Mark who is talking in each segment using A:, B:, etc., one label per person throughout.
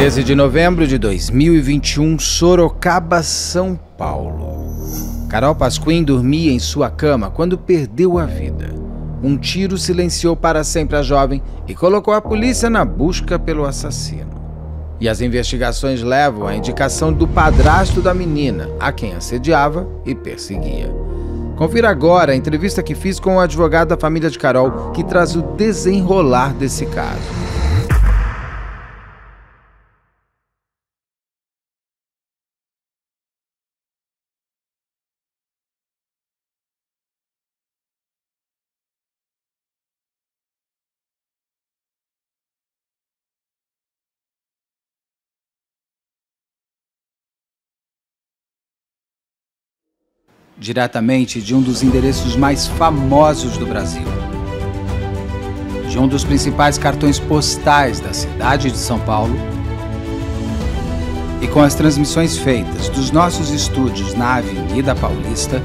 A: 13 de novembro de 2021, Sorocaba, São Paulo. Carol Pasquim dormia em sua cama quando perdeu a vida. Um tiro silenciou para sempre a jovem e colocou a polícia na busca pelo assassino. E as investigações levam à indicação do padrasto da menina, a quem assediava e perseguia. Confira agora a entrevista que fiz com o advogado da família de Carol, que traz o desenrolar desse caso. diretamente de um dos endereços mais famosos do Brasil. De um dos principais cartões postais da cidade de São Paulo. E com as transmissões feitas dos nossos estúdios na Avenida Paulista.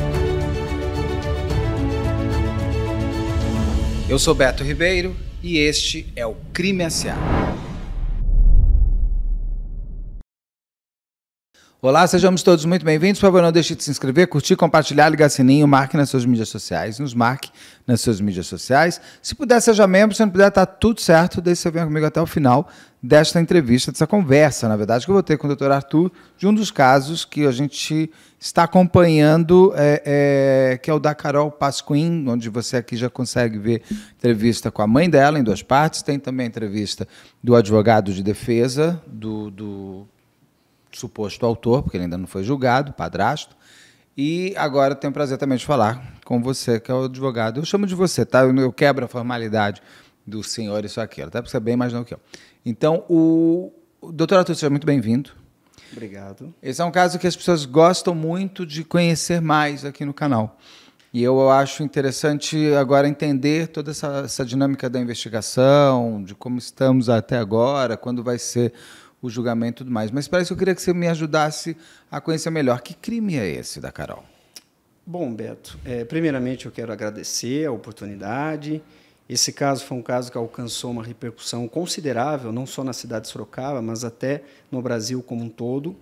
A: Eu sou Beto Ribeiro e este é o Crime S.A. Olá, sejamos todos muito bem-vindos. Por favor, não deixe de se inscrever, curtir, compartilhar, ligar sininho, marque nas suas mídias sociais, nos marque nas suas mídias sociais. Se puder, seja membro, se não puder, tá tudo certo. Deixe você vir comigo até o final desta entrevista, dessa conversa, na verdade, que eu vou ter com o doutor Arthur, de um dos casos que a gente está acompanhando, é, é, que é o da Carol Pasquim, onde você aqui já consegue ver entrevista com a mãe dela, em duas partes. Tem também a entrevista do advogado de defesa do, do suposto autor, porque ele ainda não foi julgado, padrasto. E agora tenho o prazer também de falar com você, que é o advogado. Eu chamo de você, tá? Eu, eu quebro a formalidade do senhor isso aqui, até tá? porque você é bem mais novo que eu. Então, o, o doutor Arthur, seja muito bem-vindo.
B: Obrigado.
A: Esse é um caso que as pessoas gostam muito de conhecer mais aqui no canal. E eu acho interessante agora entender toda essa, essa dinâmica da investigação, de como estamos até agora, quando vai ser o julgamento e tudo mais. Mas parece que eu queria que você me ajudasse a conhecer melhor. Que crime é esse da Carol?
B: Bom, Beto, é, primeiramente eu quero agradecer a oportunidade. Esse caso foi um caso que alcançou uma repercussão considerável, não só na cidade de Sorocaba, mas até no Brasil como um todo.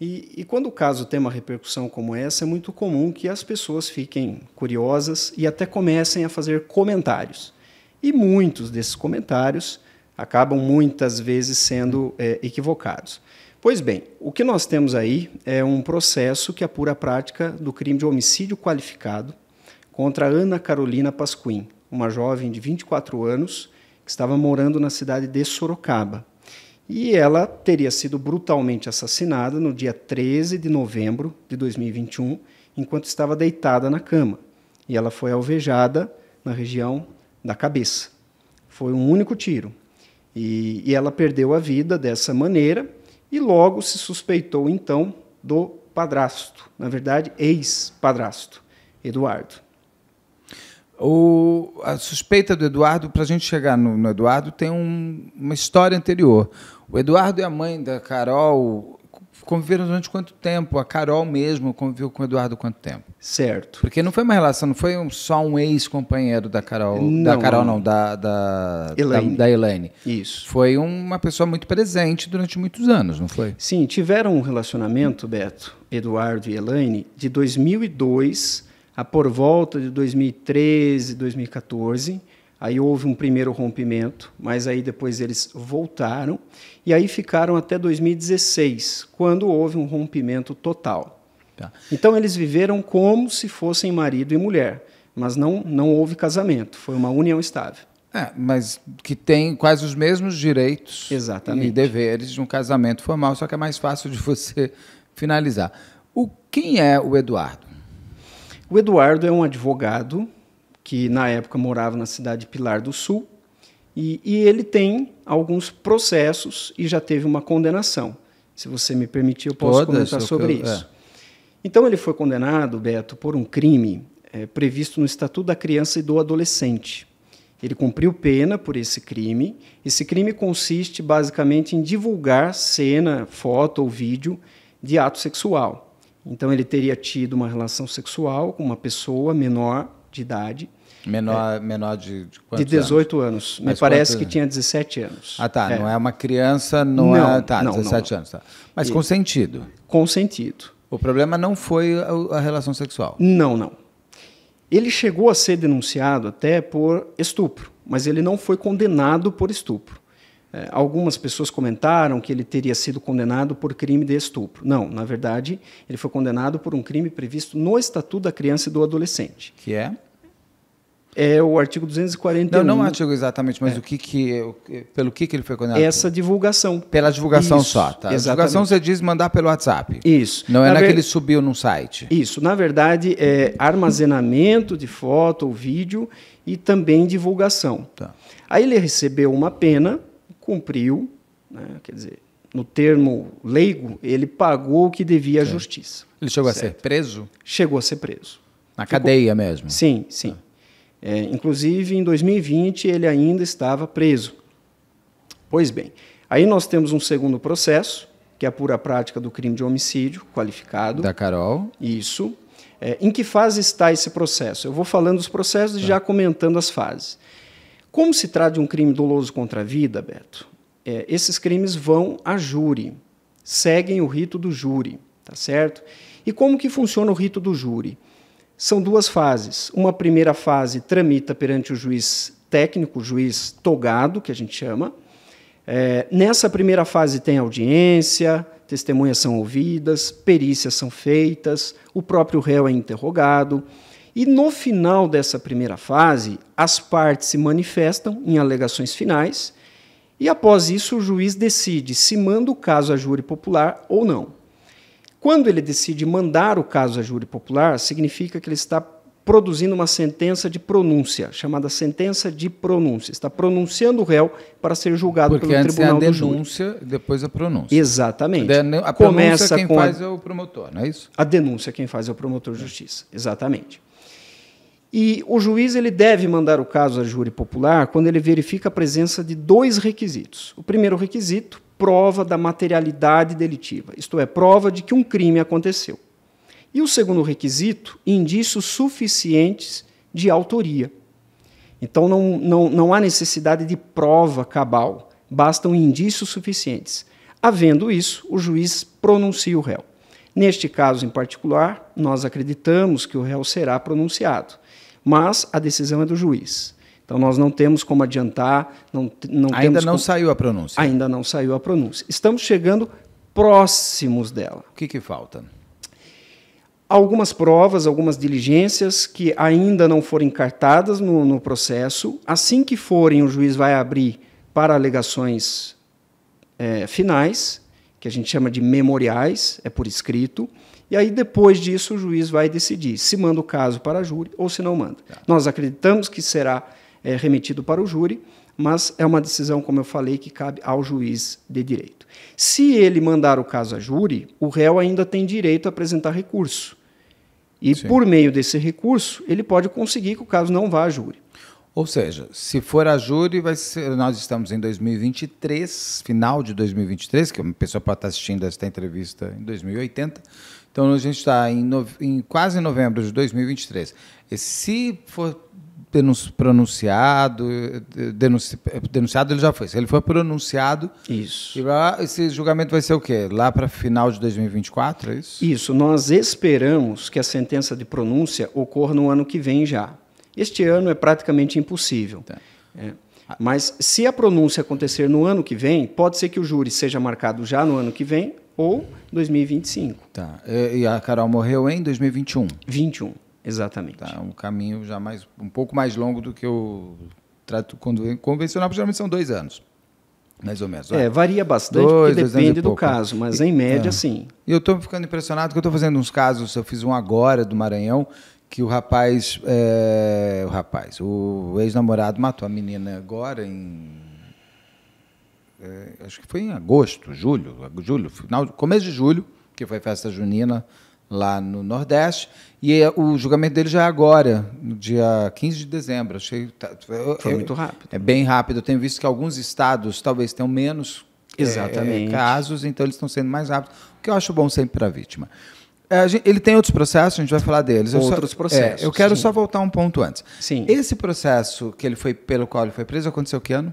B: E, e, quando o caso tem uma repercussão como essa, é muito comum que as pessoas fiquem curiosas e até comecem a fazer comentários. E muitos desses comentários acabam muitas vezes sendo é, equivocados. Pois bem, o que nós temos aí é um processo que apura é a prática do crime de homicídio qualificado contra Ana Carolina Pasquim, uma jovem de 24 anos que estava morando na cidade de Sorocaba. E ela teria sido brutalmente assassinada no dia 13 de novembro de 2021, enquanto estava deitada na cama. E ela foi alvejada na região da cabeça. Foi um único tiro, e, e ela perdeu a vida dessa maneira e logo se suspeitou então do padrasto, na verdade, ex-padrasto, Eduardo.
A: O, a suspeita do Eduardo, para a gente chegar no, no Eduardo, tem um, uma história anterior. O Eduardo e a mãe da Carol conviveram durante quanto tempo? A Carol mesmo conviveu com o Eduardo quanto tempo? Certo. Porque não foi uma relação, não foi só um ex-companheiro da Carol. Não, da Carol, não, da, da, Elaine. da, da Elaine. Isso. Foi uma pessoa muito presente durante muitos anos, não foi? Sim, tiveram um relacionamento, Beto, Eduardo e Elaine,
B: de 2002 a por volta de 2013, 2014 Aí houve um primeiro rompimento, mas aí depois eles voltaram e aí ficaram até 2016, quando houve um rompimento total. Tá. Então eles viveram como se fossem marido e mulher, mas não, não houve casamento, foi uma
A: união estável. É, mas que tem quase os mesmos direitos Exatamente. e deveres de um casamento formal, só que é mais fácil de você finalizar. O, quem é o Eduardo? O Eduardo é um advogado que na época morava na
B: cidade de Pilar do Sul, e, e ele tem alguns processos e já teve uma condenação. Se você me permitir, eu posso Todas comentar sobre eu, isso. É. Então, ele foi condenado, Beto, por um crime é, previsto no Estatuto da Criança e do Adolescente. Ele cumpriu pena por esse crime. Esse crime consiste basicamente em divulgar cena, foto ou vídeo de ato sexual. Então, ele teria tido uma relação sexual com uma pessoa menor de idade. Menor, é, menor de, de quantos De 18 anos. anos. Me parece quantos... que
A: tinha 17
B: anos. Ah, tá. É. Não é
A: uma criança, não, é- não é. Tá, não, 17 não, anos. Tá. Mas e, com sentido. Com sentido. O problema não foi
B: a, a relação sexual. Não, não. Ele chegou a ser denunciado até por estupro, mas ele não foi condenado por estupro. É, algumas pessoas comentaram que ele teria sido condenado por crime de estupro. Não, na verdade, ele foi condenado por um crime previsto no Estatuto da Criança e do Adolescente. Que é? É o artigo
A: 241. Não, não o é né? artigo exatamente, mas é. o que que, pelo que, que ele foi condenado? Essa divulgação. Pela divulgação Isso, só, tá? Exatamente. A divulgação você diz mandar pelo WhatsApp. Isso. Não é na, ver... que ele subiu num site.
B: Isso. Na verdade, é armazenamento de foto ou vídeo e também divulgação. Tá. Aí ele recebeu uma pena cumpriu, né? quer dizer, no termo leigo, ele pagou o que devia à justiça. Ele chegou certo? a ser preso? Chegou a ser preso. Na Ficou... cadeia mesmo? Sim, tá. sim. Ah. É, inclusive, em 2020, ele ainda estava preso. Pois bem, aí nós temos um segundo processo, que é a pura prática do crime de homicídio qualificado. Da Carol. Isso. É, em que fase está esse processo? Eu vou falando dos processos e tá. já comentando as fases. Como se trata de um crime doloso contra a vida, Beto, é, esses crimes vão a júri, seguem o rito do júri, tá certo? E como que funciona o rito do júri? São duas fases. Uma primeira fase tramita perante o juiz técnico, o juiz togado, que a gente chama. É, nessa primeira fase tem audiência, testemunhas são ouvidas, perícias são feitas, o próprio réu é interrogado. E no final dessa primeira fase, as partes se manifestam em alegações finais e após isso o juiz decide se manda o caso a júri popular ou não. Quando ele decide mandar o caso a júri popular, significa que ele está produzindo uma sentença de pronúncia, chamada sentença de pronúncia. Está pronunciando o réu para ser julgado Porque pelo antes tribunal é a denúncia,
A: do júri. depois a pronúncia.
B: Exatamente. A, a Começa quem com faz é o promotor, não é isso? A denúncia quem faz é o promotor de justiça. Exatamente. E o juiz ele deve mandar o caso a júri popular quando ele verifica a presença de dois requisitos. O primeiro requisito, prova da materialidade delitiva, isto é, prova de que um crime aconteceu. E o segundo requisito, indícios suficientes de autoria. Então não, não, não há necessidade de prova cabal, bastam indícios suficientes. Havendo isso, o juiz pronuncia o réu. Neste caso em particular, nós acreditamos que o réu será pronunciado mas a decisão é do juiz. Então nós não temos como adiantar, não, não ainda não como... saiu a pronúncia. Ainda não saiu a pronúncia. Estamos chegando próximos dela. O que, que falta? Algumas provas, algumas diligências que ainda não foram encartadas no, no processo. Assim que forem, o juiz vai abrir para alegações é, finais, que a gente chama de memoriais, é por escrito. E aí, depois disso, o juiz vai decidir se manda o caso para a júri ou se não manda. Tá. Nós acreditamos que será é, remetido para o júri, mas é uma decisão, como eu falei, que cabe ao juiz de direito. Se ele mandar o caso a júri, o réu ainda tem direito a apresentar recurso.
A: E Sim. por meio desse recurso, ele pode conseguir que o caso não vá a júri. Ou seja, se for a júri, vai ser, nós estamos em 2023, final de 2023, que uma pessoa pode estar assistindo esta entrevista em 2080. Então a gente está em, em quase novembro de 2023. E se for pronunciado, eh, denunci, eh, denunciado ele já foi. Se ele for pronunciado, isso. Lá, esse julgamento vai ser o quê? Lá para final de 2024, é isso? Isso. Nós esperamos
B: que a sentença de pronúncia ocorra no ano que vem já. Este ano é praticamente impossível. Tá. É. Mas se a pronúncia acontecer no ano que vem, pode ser que o júri seja
A: marcado já no ano que vem ou 2025. Tá. E a Carol morreu em 2021? 21, exatamente. Tá, um caminho já mais, um pouco mais longo do que o trato convencional, porque geralmente são dois anos. Mais ou menos. É, varia bastante, dois, porque depende do caso, mas em média, é. sim. E eu estou ficando impressionado que eu estou fazendo uns casos, eu fiz um agora do Maranhão, que o rapaz, é, o rapaz, o ex-namorado matou a menina agora em é, acho que foi em agosto, julho, julho, final, começo de julho, que foi festa junina lá no Nordeste. E é, o julgamento dele já é agora, no dia 15 de dezembro. Achei, tá, foi é, muito rápido. É bem rápido. Eu tenho visto que alguns estados talvez tenham menos é, casos, então eles estão sendo mais rápidos, o que eu acho bom sempre para é, a vítima. Gente, ele tem outros processos, a gente vai falar deles. Outros só, é, processos. eu quero sim. só voltar um ponto antes. Sim. Esse processo que ele foi, pelo qual ele foi preso aconteceu que ano?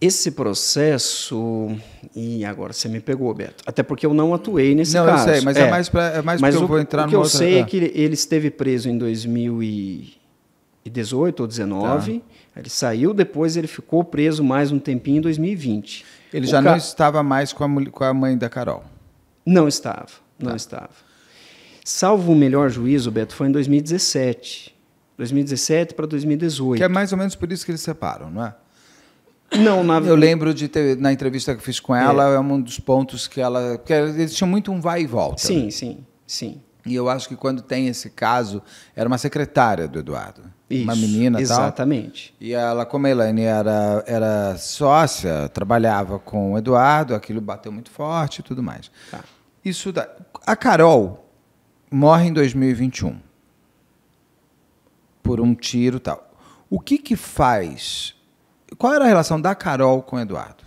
A: Esse processo.
B: E agora você me pegou, Beto. Até porque eu não atuei nesse não, caso. Não, eu sei, mas é, é mais, para é mais mas porque o, eu vou entrar no. O que eu sei é, é. que ele esteve preso em 2018 ou 2019. Tá. Ele saiu, depois ele ficou preso mais um tempinho em 2020. Ele o já ca... não estava mais com a, com a, mãe da Carol? Não estava, não tá. estava. Salvo o melhor juízo, Beto, foi em 2017. 2017 para 2018. Que é
A: mais ou menos por isso que eles separam, não é? Não, na... Eu lembro de ter, na entrevista que fiz com é. ela, é, um dos pontos que ela. Porque existia muito um vai e volta. Sim, né? sim, sim. E eu acho que quando tem esse caso, era uma secretária do Eduardo. Isso, uma menina exatamente. Tal, e ela, como a Elaine era, era sócia, trabalhava com o Eduardo, aquilo bateu muito forte e tudo mais. Tá. Isso da. A Carol morre em 2021 por um tiro tal. O que que faz qual era a relação da Carol com o Eduardo?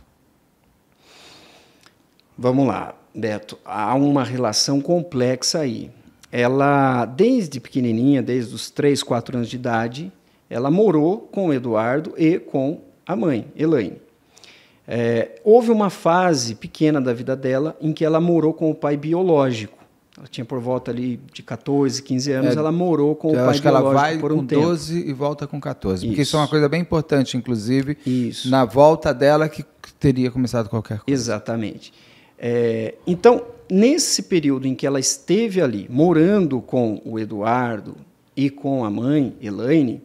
B: Vamos lá, Beto. Há uma relação complexa aí. Ela, desde pequenininha, desde os 3, 4 anos de idade, ela morou com o Eduardo e com a mãe, Elaine. É, houve uma fase pequena da vida dela em que ela morou com o pai biológico. Ela tinha por volta ali de 14, 15 anos, é, ela morou com o pai acho que ela vai por um com tempo. 12
A: e volta com 14. Isso. Porque isso é uma coisa bem importante, inclusive, isso. na volta dela que teria começado qualquer coisa.
B: Exatamente. É, então, nesse período em que ela esteve ali, morando com o Eduardo e com a mãe, Elaine,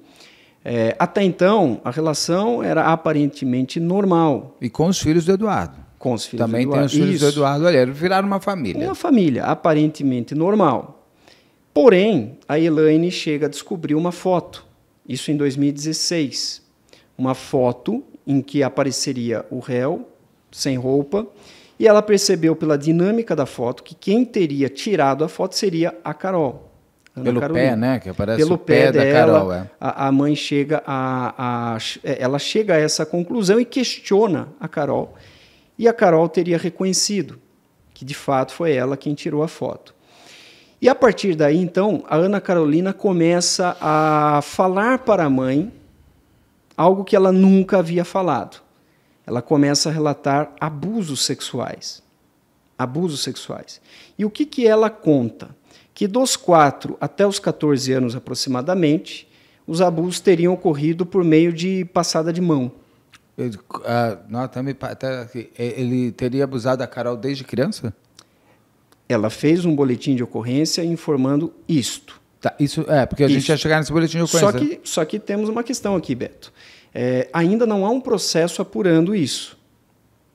B: é, até então a relação era aparentemente normal. E com os filhos do Eduardo. Com
A: os filhos Também do Eduardo. tem os filhos Isso. do Eduardo
B: Alheiro. Viraram uma família. Uma família, aparentemente normal. Porém, a Elaine chega a descobrir uma foto, isso em 2016. Uma foto em que apareceria o réu, sem roupa, e ela percebeu pela dinâmica da foto que quem teria tirado a foto seria a Carol.
A: Ana pelo Carolina. pé, né? Que aparece pelo o pé, pé dela, da Carol. É.
B: A, a mãe chega a, a, ela chega a essa conclusão e questiona a Carol e a Carol teria reconhecido que de fato foi ela quem tirou a foto. E a partir daí, então, a Ana Carolina começa a falar para a mãe algo que ela nunca havia falado. Ela começa a relatar abusos sexuais. Abusos sexuais. E o que, que ela conta? Que dos 4 até os 14 anos aproximadamente, os abusos teriam ocorrido por
A: meio de passada de mão. Ele, ah, não, tá até tá até, ele teria abusado da Carol desde criança? Ela fez um boletim de ocorrência
B: informando isto. Tá, isso é, porque a isso. gente ia
A: chegar nesse boletim de ocorrência. Só que,
B: só que temos uma questão aqui, Beto. É, ainda não há um processo apurando isso.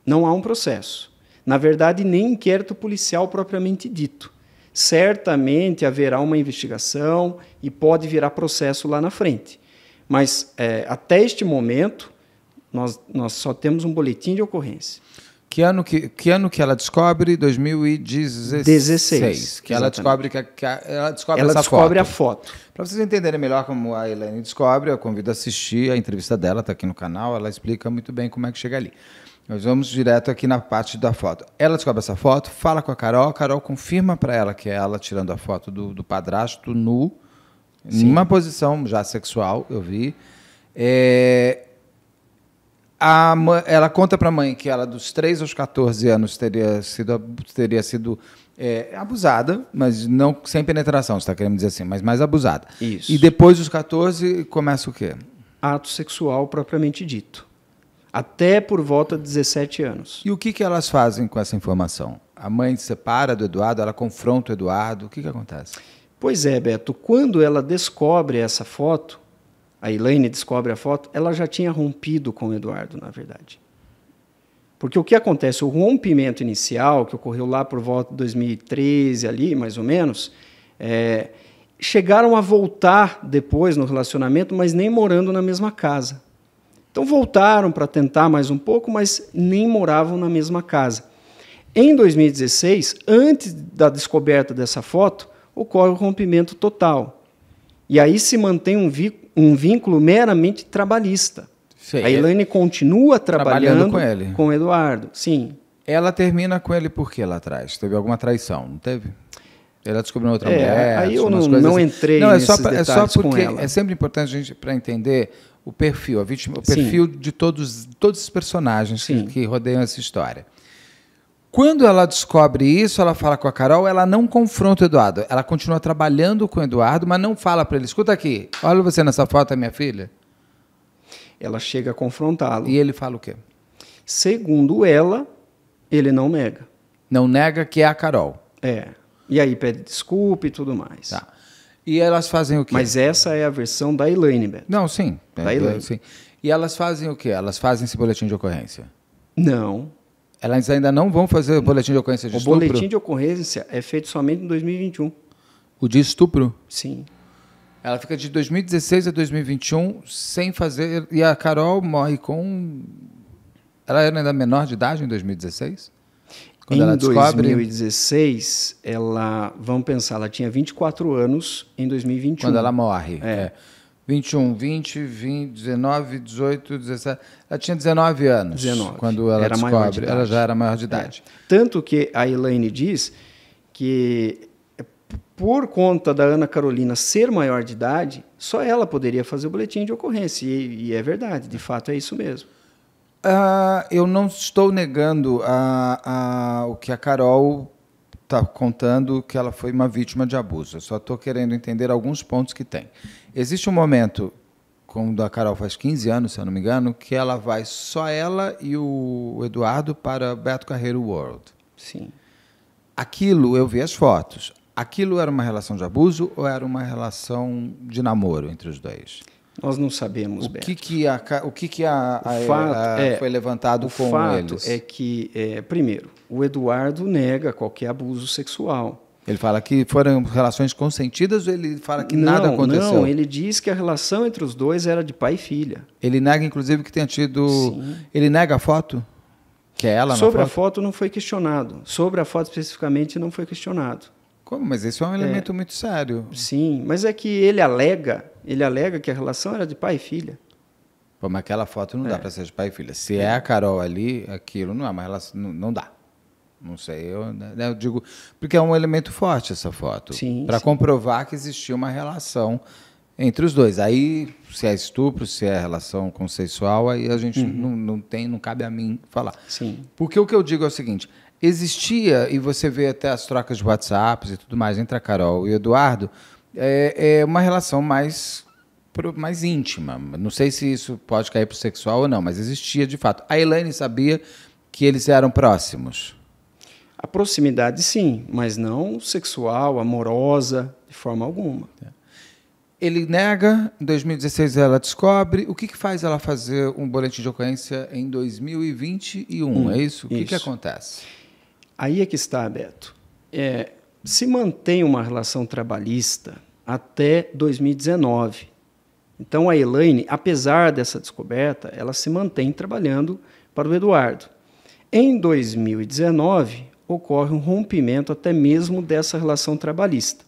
B: Não há um processo. Na verdade, nem inquérito policial propriamente dito. Certamente haverá uma investigação e pode virar processo lá na frente. Mas é, até este momento, nós, nós só temos um boletim de ocorrência. Que ano
A: que, que, ano que ela descobre? 2016. 16, que ela descobre que, que, ela descobre ela essa descobre foto. a foto. Para vocês entenderem melhor como a Elaine descobre, eu convido a assistir a entrevista dela, está aqui no canal, ela explica muito bem como é que chega ali. Nós vamos direto aqui na parte da foto. Ela descobre essa foto, fala com a Carol, a Carol confirma para ela que é ela tirando a foto do, do padrasto nu, Sim. numa posição já sexual, eu vi. É, a, ela conta para a mãe que ela, dos 3 aos 14 anos, teria sido, teria sido é, abusada, mas não sem penetração, está querendo dizer assim, mas mais abusada. Isso. E depois dos 14 começa o quê? Ato sexual propriamente dito. Até por volta de 17 anos. E o que, que elas fazem com essa informação? A mãe se separa do Eduardo, ela confronta o Eduardo, o que, que acontece? Pois é, Beto, quando ela descobre essa foto, a Elaine descobre a
B: foto, ela já tinha rompido com o Eduardo, na verdade. Porque o que acontece, o rompimento inicial, que ocorreu lá por volta de 2013, ali, mais ou menos, é, chegaram a voltar depois no relacionamento, mas nem morando na mesma casa. Então voltaram para tentar mais um pouco, mas nem moravam na mesma casa. Em 2016, antes da descoberta dessa foto, ocorre o rompimento total. E aí se mantém um, vínculo um vínculo meramente trabalhista. Sei, a é Elaine é... continua trabalhando, trabalhando, com ele.
A: Com Eduardo, sim. Ela termina com ele por quê lá atrás? Teve alguma traição, não teve? Ela descobriu outra é, mulher. Aí eu não, não assim. entrei não, é só, pra, é só porque É sempre importante a gente para entender o perfil, a vítima, o perfil sim. de todos, todos os personagens que, que rodeiam essa história. Quando ela descobre isso, ela fala com a Carol, ela não confronta o Eduardo. Ela continua trabalhando com o Eduardo, mas não fala para ele: escuta aqui, olha você nessa foto, é minha filha. Ela chega a confrontá-lo. E ele fala o quê?
B: Segundo ela,
A: ele não nega. Não nega que é a Carol. É.
B: E aí pede desculpa e tudo mais. Tá.
A: E elas fazem o quê? Mas essa é a versão da Elaine, Beto. Não, sim. Da é, Elaine. Sim. E elas fazem o quê? Elas fazem esse boletim de ocorrência? Não. Elas ainda não vão fazer o boletim de ocorrência de o estupro? O boletim de ocorrência é feito somente em 2021. O de estupro? Sim. Ela fica de 2016 a 2021 sem fazer. E a Carol morre com. Ela era ainda menor de idade em 2016? Quando em ela descobre... 2016, ela, vamos pensar, ela tinha 24 anos em 2021. Quando ela morre. É. é. 21, 20, 20, 19, 18, 17. Ela tinha 19 anos 19. quando ela era descobre. De ela já era maior de idade. É.
B: Tanto que a Elaine diz que, é por conta da Ana Carolina ser maior de idade, só ela poderia fazer o boletim de ocorrência. E, e é verdade, de fato é isso mesmo.
A: Ah, eu não estou negando a, a, o que a Carol está contando, que ela foi uma vítima de abuso. Eu só estou querendo entender alguns pontos que tem. Existe um momento, quando a Carol faz 15 anos, se eu não me engano, que ela vai só ela e o Eduardo para Beto Carreiro World. Sim. Aquilo, eu vi as fotos. Aquilo era uma relação de abuso ou era uma relação de namoro entre os dois? Nós não sabemos, o Beto. Que que a, o que, que a, a, fato a, é, foi levantado o com fato eles? é que, é,
B: primeiro, o Eduardo nega qualquer abuso sexual.
A: Ele fala que foram relações consentidas ou ele fala que não, nada aconteceu? Não, ele diz que a relação entre os dois era de pai e filha. Ele nega, inclusive, que tenha tido. Sim. Ele nega a foto? Que é ela Sobre foto? a foto
B: não foi questionado. Sobre a foto especificamente não foi questionado. Como? Mas esse é um elemento é. muito sério. Sim, mas é que ele alega, ele alega que a relação era de pai e filha.
A: Pô, mas aquela foto não é. dá para ser de pai e filha. Se é. é. a Carol ali, aquilo não é uma relação, não, não dá. Não sei, eu, né, eu, digo. Porque é um elemento forte essa foto. Para comprovar que existia uma relação entre os dois. Aí, se é estupro, se é relação consensual, aí a gente uhum. não, não tem, não cabe a mim falar. Sim. Porque o que eu digo é o seguinte: existia, e você vê até as trocas de WhatsApps e tudo mais entre a Carol e o Eduardo, é, é uma relação mais mais íntima. Não sei se isso pode cair para o sexual ou não, mas existia de fato. A Elaine sabia que eles eram próximos. A proximidade, sim, mas não sexual, amorosa, de forma alguma. É. Ele nega, em 2016 ela descobre. O que, que faz ela fazer um boletim de ocorrência em 2021? Hum, é isso? O isso. Que, que acontece? Aí é que está, Beto. É, se mantém uma relação
B: trabalhista até 2019. Então a Elaine, apesar dessa descoberta, ela se mantém trabalhando para o Eduardo. Em 2019, ocorre um rompimento até mesmo dessa relação trabalhista.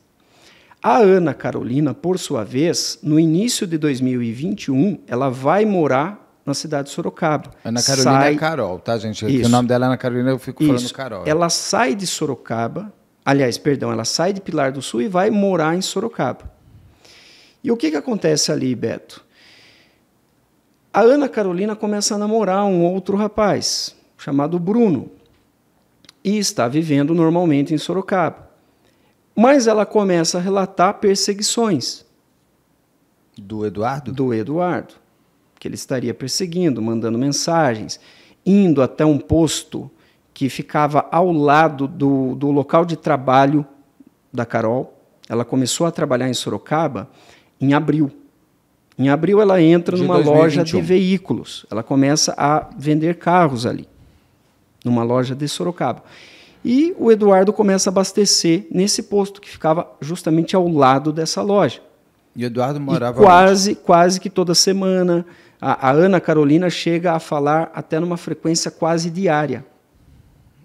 B: A Ana Carolina, por sua vez, no início de 2021, ela vai morar na cidade de Sorocaba. Ana Carolina é sai... é
A: Carol, tá, gente? Isso. O nome dela é Ana Carolina, eu
B: fico Isso. falando Carol. Ela sai de Sorocaba, aliás, perdão, ela sai de Pilar do Sul e vai morar em Sorocaba. E o que, que acontece ali, Beto? A Ana Carolina começa a namorar um outro rapaz, chamado Bruno e está vivendo normalmente em Sorocaba. Mas ela começa a relatar perseguições. Do Eduardo? Do Eduardo. Que ele estaria perseguindo, mandando mensagens, indo até um posto que ficava ao lado do, do local de trabalho da Carol. Ela começou a trabalhar em Sorocaba em abril. Em abril, ela entra de numa 2021. loja de veículos. Ela começa a vender carros ali numa loja de Sorocaba. E o Eduardo começa a abastecer nesse posto que ficava justamente ao lado dessa loja. E o Eduardo morava e quase, onde? quase que toda semana. A, a, Ana Carolina chega a falar até numa frequência quase diária.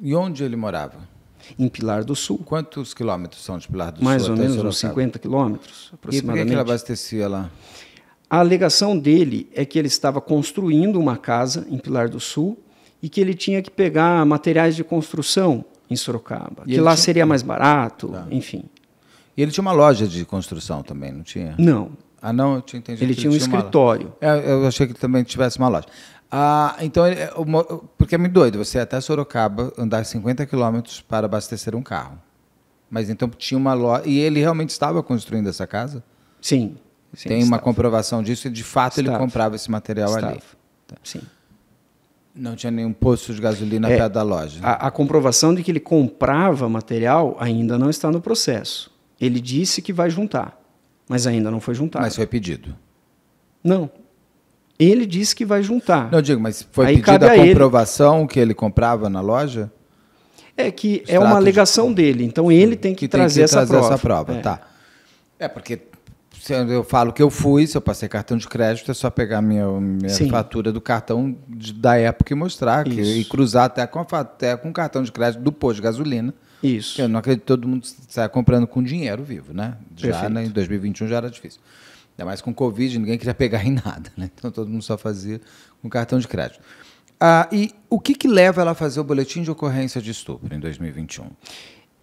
A: E onde ele morava? Em Pilar do Sul. Quantos quilômetros são de Pilar do Mais Sul? Mais ou menos uns 50 quilômetros, aproximadamente. E por que ele abastecia lá? A alegação dele é que
B: ele estava construindo uma casa em Pilar do Sul e que ele tinha que pegar materiais de construção em Sorocaba,
A: e que lá tinha... seria mais barato, tá. enfim. E ele tinha uma loja de construção também, não tinha? Não. Ah, não, eu tinha entendido. Ele, ele tinha um tinha escritório. Uma... É, eu achei que ele também tivesse uma loja. Ah, então, ele... porque é muito doido você até Sorocaba andar 50 quilômetros para abastecer um carro. Mas então tinha uma loja. E ele realmente estava construindo essa casa? Sim. sim Tem uma estava. comprovação disso e de fato estava. ele comprava esse material estava. ali. Tá. Sim. Não tinha nenhum posto de gasolina é, perto da loja. A,
B: a comprovação de que ele comprava material ainda não está no processo. Ele disse
A: que vai juntar, mas ainda não foi juntado. Mas foi pedido. Não, ele disse que vai juntar. Não, digo, mas foi Aí pedida a comprovação ele. que ele comprava na loja? É que Extrato é uma alegação de... dele, então ele tem que, que trazer, tem que trazer essa prova. Essa prova. É. Tá. É, porque eu falo que eu fui, se eu passei cartão de crédito, é só pegar minha, minha fatura do cartão de, da época e mostrar. Que, e cruzar até com, até com o cartão de crédito do posto de gasolina. Isso. Eu não acredito que todo mundo saia comprando com dinheiro vivo, né? Já né, em 2021 já era difícil. Ainda mais com Covid, ninguém queria pegar em nada, né? Então todo mundo só fazia com cartão de crédito. Ah, e o que, que leva ela a fazer o boletim de ocorrência de estupro em 2021?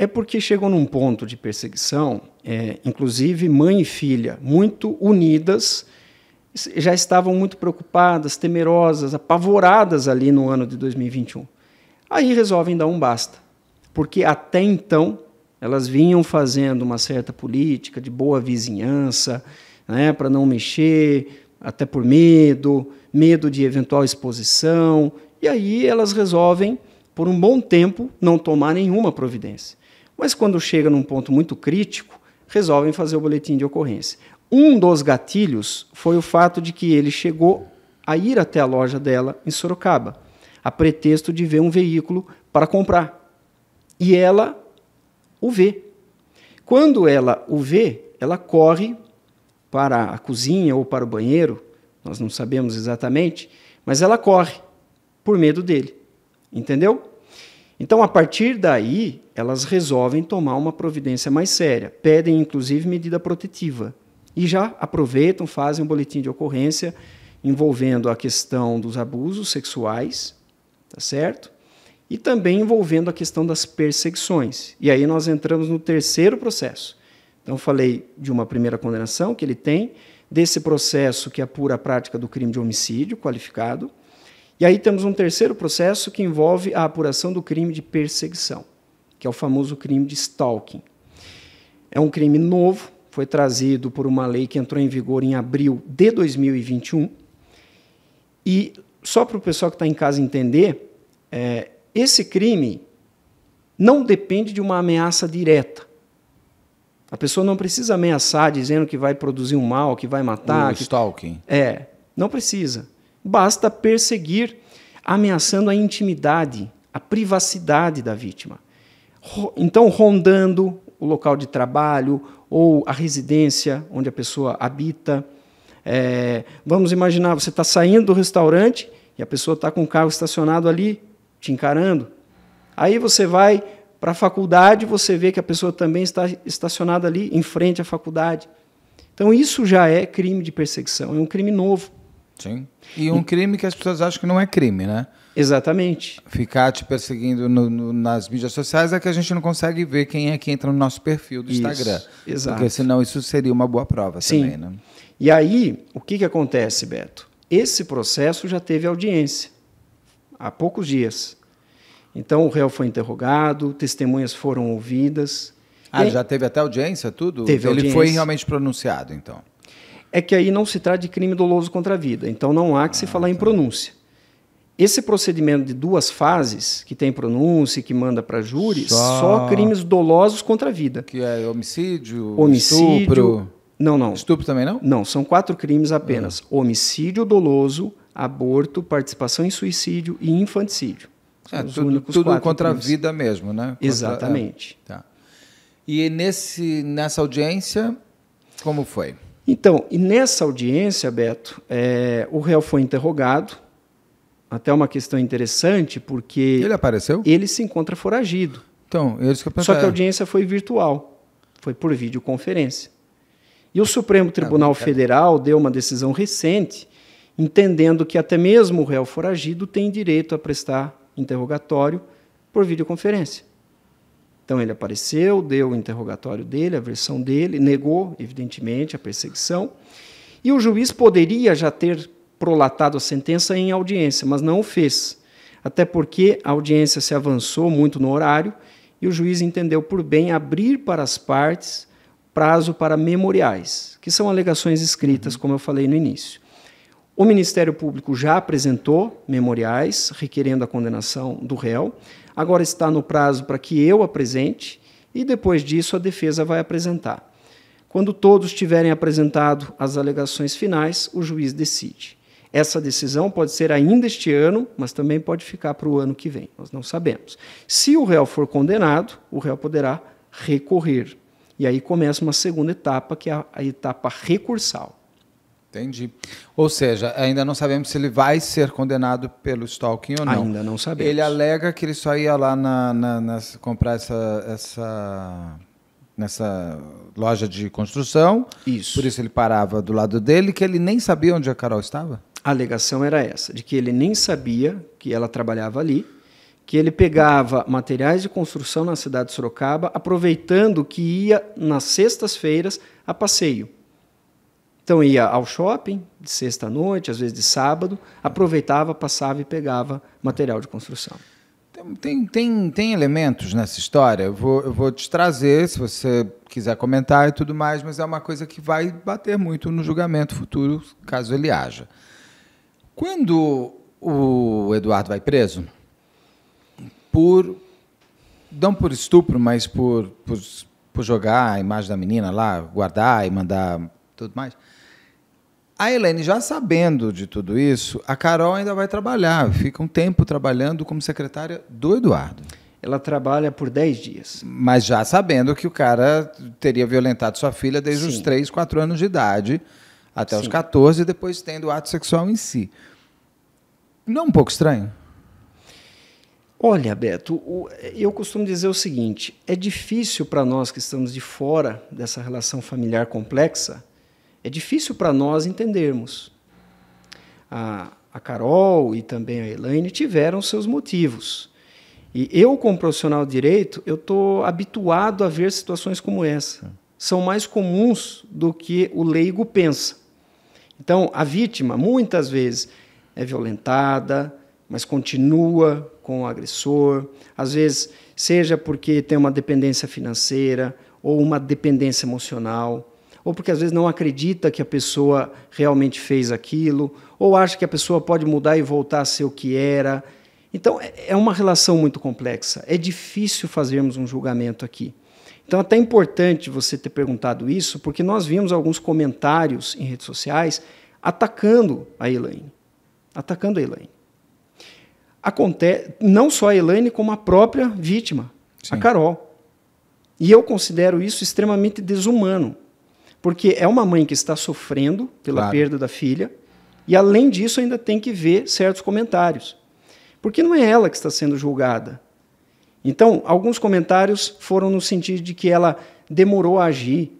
A: É porque chegou num ponto de perseguição, é,
B: inclusive mãe e filha, muito unidas, já estavam muito preocupadas, temerosas, apavoradas ali no ano de 2021. Aí resolvem dar um basta, porque até então elas vinham fazendo uma certa política de boa vizinhança, né, para não mexer, até por medo, medo de eventual exposição, e aí elas resolvem, por um bom tempo, não tomar nenhuma providência mas quando chega num ponto muito crítico, resolvem fazer o boletim de ocorrência. Um dos gatilhos foi o fato de que ele chegou a ir até a loja dela em Sorocaba, a pretexto de ver um veículo para comprar. E ela o vê. Quando ela o vê, ela corre para a cozinha ou para o banheiro, nós não sabemos exatamente, mas ela corre por medo dele. Entendeu? Então, a partir daí, elas resolvem tomar uma providência mais séria, pedem inclusive medida protetiva e já aproveitam, fazem um boletim de ocorrência envolvendo a questão dos abusos sexuais, tá certo? E também envolvendo a questão das perseguições. E aí nós entramos no terceiro processo. Então falei de uma primeira condenação que ele tem, desse processo que apura é a prática do crime de homicídio qualificado, e aí temos um terceiro processo que envolve a apuração do crime de perseguição, que é o famoso crime de stalking. É um crime novo, foi trazido por uma lei que entrou em vigor em abril de 2021. E só para o pessoal que está em casa entender, é, esse crime não depende de uma ameaça direta. A pessoa não precisa ameaçar dizendo que vai produzir um mal, que vai matar. O que... stalking. É, não precisa. Basta perseguir, ameaçando a intimidade, a privacidade da vítima. Então, rondando o local de trabalho ou a residência onde a pessoa habita. É, vamos imaginar, você está saindo do restaurante e a pessoa está com o carro estacionado ali, te encarando. Aí você vai para a faculdade, você vê que a pessoa também está estacionada ali, em frente à faculdade. Então, isso já é crime de perseguição, é um crime novo.
A: Sim. E um e... crime que as pessoas acham que não é crime, né? Exatamente. Ficar te perseguindo no, no, nas mídias sociais é que a gente não consegue ver quem é que entra no nosso perfil do Instagram. Isso, exato. Porque
B: senão isso seria uma boa prova Sim. também, né? E aí, o que, que acontece, Beto? Esse processo já teve audiência há poucos dias. Então o réu foi interrogado, testemunhas foram ouvidas.
A: Ah, e... já teve até audiência, tudo? Teve Ele audiência. foi realmente pronunciado, então
B: é que aí não se trata de crime doloso contra a vida, então não há que se ah, falar tá. em pronúncia. Esse procedimento de duas fases, que tem pronúncia, que manda para júri, só... só... crimes
A: dolosos contra a vida. Que é homicídio, homicídio estupro...
B: Não, não. Estupro também não? Não, são quatro crimes apenas. Uhum. Homicídio doloso, aborto, participação em suicídio e infanticídio. São é, tudo, tudo contra crimes. a vida mesmo, né? Contra, Exatamente.
A: É, tá. E nesse, nessa audiência, como foi?
B: Então, e nessa audiência, Beto, é, o réu foi interrogado. Até uma questão interessante, porque. Ele apareceu? Ele se encontra foragido. Então,
A: eles é que eu Só que a
B: audiência foi virtual foi por videoconferência. E o Supremo ah, Tribunal Federal deu uma decisão recente, entendendo que até mesmo o réu foragido tem direito a prestar interrogatório por videoconferência. Então ele apareceu, deu o interrogatório dele, a versão dele, negou, evidentemente, a perseguição. E o juiz poderia já ter prolatado a sentença em audiência, mas não o fez. Até porque a audiência se avançou muito no horário e o juiz entendeu por bem abrir para as partes prazo para memoriais, que são alegações escritas, como eu falei no início. O Ministério Público já apresentou memoriais requerendo a condenação do réu agora está no prazo para que eu apresente e depois disso a defesa vai apresentar. Quando todos tiverem apresentado as alegações finais, o juiz decide. Essa decisão pode ser ainda este ano, mas também pode ficar para o ano que vem, nós não sabemos. Se o réu for condenado, o réu poderá recorrer. E aí começa uma segunda
A: etapa, que é a etapa recursal. Entendi. Ou seja, ainda não sabemos se ele vai ser condenado pelo stalking ou não. Ainda não sabemos. Ele alega que ele só ia lá na, na, comprar essa, essa nessa loja de construção. Isso. Por isso ele parava do lado dele, que ele nem sabia onde a Carol estava. A alegação
B: era essa, de que ele nem sabia que ela trabalhava ali, que ele pegava materiais de construção na cidade de Sorocaba, aproveitando que ia nas sextas-feiras a passeio. Então ia ao shopping de sexta noite, às vezes de sábado, aproveitava, passava e pegava material de construção.
A: Tem, tem, tem elementos nessa história. Eu vou, eu vou te trazer, se você quiser comentar e tudo mais, mas é uma coisa que vai bater muito no julgamento futuro, caso ele haja. Quando o Eduardo vai preso, por. não por estupro, mas por, por, por jogar a imagem da menina lá, guardar e mandar tudo mais. A Helene, já sabendo de tudo isso, a Carol ainda vai trabalhar, fica um tempo trabalhando como secretária do Eduardo. Ela trabalha por 10 dias. Mas já sabendo que o cara teria violentado sua filha desde Sim. os 3, 4 anos de idade até Sim. os 14, depois tendo o ato sexual em si. Não é um pouco estranho? Olha, Beto,
B: eu costumo dizer o seguinte: é difícil para nós que estamos de fora dessa relação familiar complexa é difícil para nós entendermos. A, a Carol e também a Elaine tiveram seus motivos. E eu, como profissional de direito, eu estou habituado a ver situações como essa. Hum. São mais comuns do que o leigo pensa. Então, a vítima, muitas vezes, é violentada, mas continua com o agressor. Às vezes, seja porque tem uma dependência financeira ou uma dependência emocional ou porque às vezes não acredita que a pessoa realmente fez aquilo, ou acha que a pessoa pode mudar e voltar a ser o que era. Então, é, é uma relação muito complexa. É difícil fazermos um julgamento aqui. Então, é até é importante você ter perguntado isso, porque nós vimos alguns comentários em redes sociais atacando a Elaine. Atacando a Elaine. não só a Elaine, como a própria vítima, Sim. a Carol. E eu considero isso extremamente desumano. Porque é uma mãe que está sofrendo pela claro. perda da filha, e além disso ainda tem que ver certos comentários. Porque não é ela que está sendo julgada. Então, alguns comentários foram no sentido de que ela demorou a agir.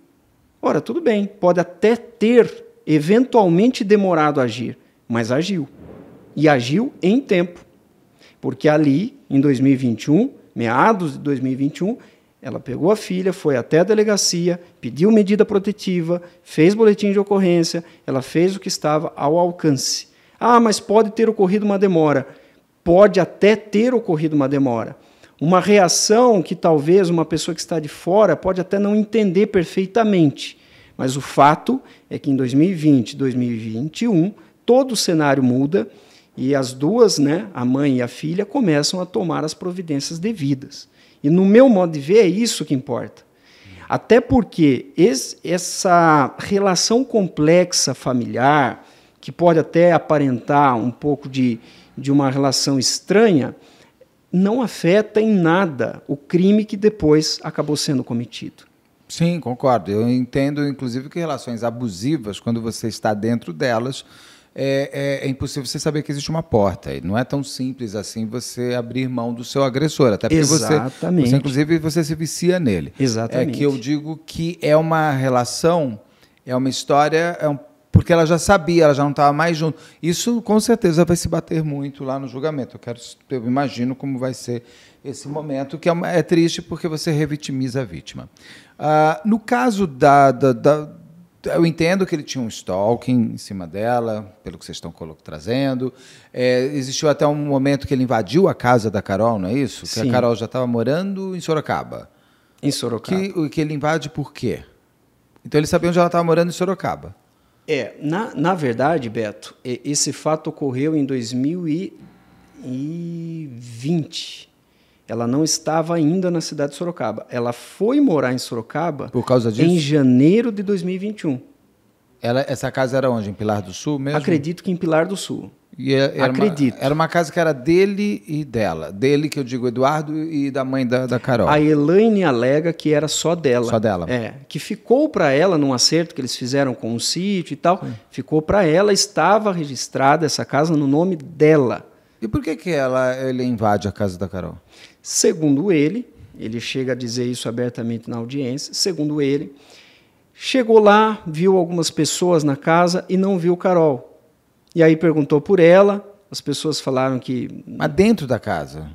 B: Ora, tudo bem, pode até ter eventualmente demorado a agir, mas agiu. E agiu em tempo. Porque ali, em 2021, meados de 2021, ela pegou a filha, foi até a delegacia, pediu medida protetiva, fez boletim de ocorrência, ela fez o que estava ao alcance. Ah, mas pode ter ocorrido uma demora. Pode até ter ocorrido uma demora. Uma reação que talvez uma pessoa que está de fora pode até não entender perfeitamente. Mas o fato é que em 2020, 2021, todo o cenário muda e as duas, né, a mãe e a filha, começam a tomar as providências devidas. E no meu modo de ver, é isso que importa. Até porque esse, essa relação complexa familiar, que pode até aparentar um pouco de, de uma relação estranha, não afeta em
A: nada o crime que depois acabou sendo cometido. Sim, concordo. Eu entendo, inclusive, que relações abusivas, quando você está dentro delas, é, é, é, impossível você saber que existe uma porta. E não é tão simples assim você abrir mão do seu agressor, até porque você, você, inclusive, você se vicia nele. Exatamente. É que eu digo que é uma relação, é uma história, é um porque ela já sabia, ela já não estava mais junto. Isso com certeza vai se bater muito lá no julgamento. Eu quero, eu imagino como vai ser esse momento, que é, uma, é triste porque você revitimiza a vítima. Ah, no caso da, da, da eu entendo que ele tinha um stalking em cima dela, pelo que vocês estão trazendo. É, existiu até um momento que ele invadiu a casa da Carol, não é isso? Sim. Que a Carol já estava morando em Sorocaba. Em Sorocaba. Que, que ele invade por quê? Então ele sabia onde ela estava morando em Sorocaba. É, na, na verdade, Beto, esse fato
B: ocorreu em 2020 ela não estava ainda na cidade de Sorocaba. Ela foi morar em Sorocaba Por causa disso? em janeiro de 2021.
A: Ela, essa casa era onde? Em Pilar do Sul mesmo? Acredito
B: que em Pilar do Sul.
A: E é, era Acredito. Uma, era uma casa que era dele e dela. Dele, que eu digo, Eduardo, e da mãe da, da Carol. A Elaine alega que era só dela. Só dela. É. Que ficou para ela,
B: num acerto que eles fizeram com o sítio e tal, Sim. ficou para ela, estava registrada essa casa no nome dela. E por que, que ela, ele invade a casa da Carol? Segundo ele, ele chega a dizer isso abertamente na audiência, segundo ele, chegou lá, viu algumas pessoas na casa e não viu Carol. E aí perguntou por ela, as pessoas falaram que. Mas dentro da casa?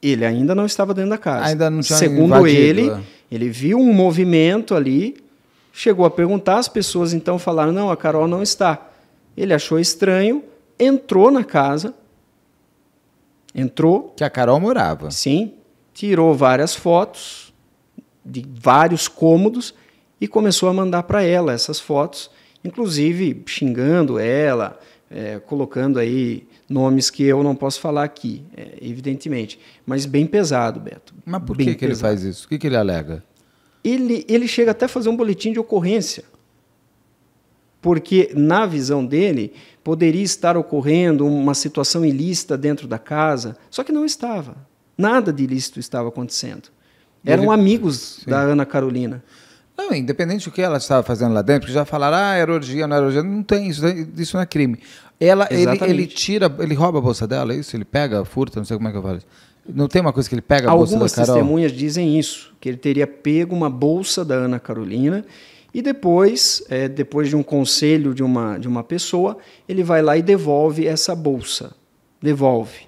B: Ele ainda não estava dentro da casa. Ainda não tinha Segundo invadido, ele, né? ele viu um movimento ali, chegou a perguntar, as pessoas então falaram: não, a Carol não está. Ele achou estranho, entrou na casa, entrou. Que a Carol morava. Sim. Tirou várias fotos de vários cômodos e começou a mandar para ela essas fotos, inclusive xingando ela, é, colocando aí nomes que eu não posso falar aqui, é, evidentemente. Mas bem pesado,
A: Beto. Mas por que, que ele faz
B: isso? O que, que ele alega? Ele, ele chega até a fazer um boletim de ocorrência. Porque, na visão dele, poderia estar ocorrendo uma situação ilícita dentro da casa, só que não estava. Nada de
A: ilícito estava acontecendo. Eram Ele... amigos Sim. da Ana Carolina. Não, independente do que ela estava fazendo lá dentro, porque já falaram, ah, era orgia, não era orgia, não tem isso, isso não é crime. Ela, ele, ele tira, ele rouba a bolsa dela, é isso? Ele pega, furta, não sei como é que eu falo isso. Não tem uma coisa que ele pega a Algumas bolsa da Carol? Algumas
B: testemunhas dizem isso, que ele teria pego uma bolsa da Ana Carolina e depois, é, depois de um conselho de uma, de uma pessoa, ele vai lá e devolve essa bolsa. Devolve.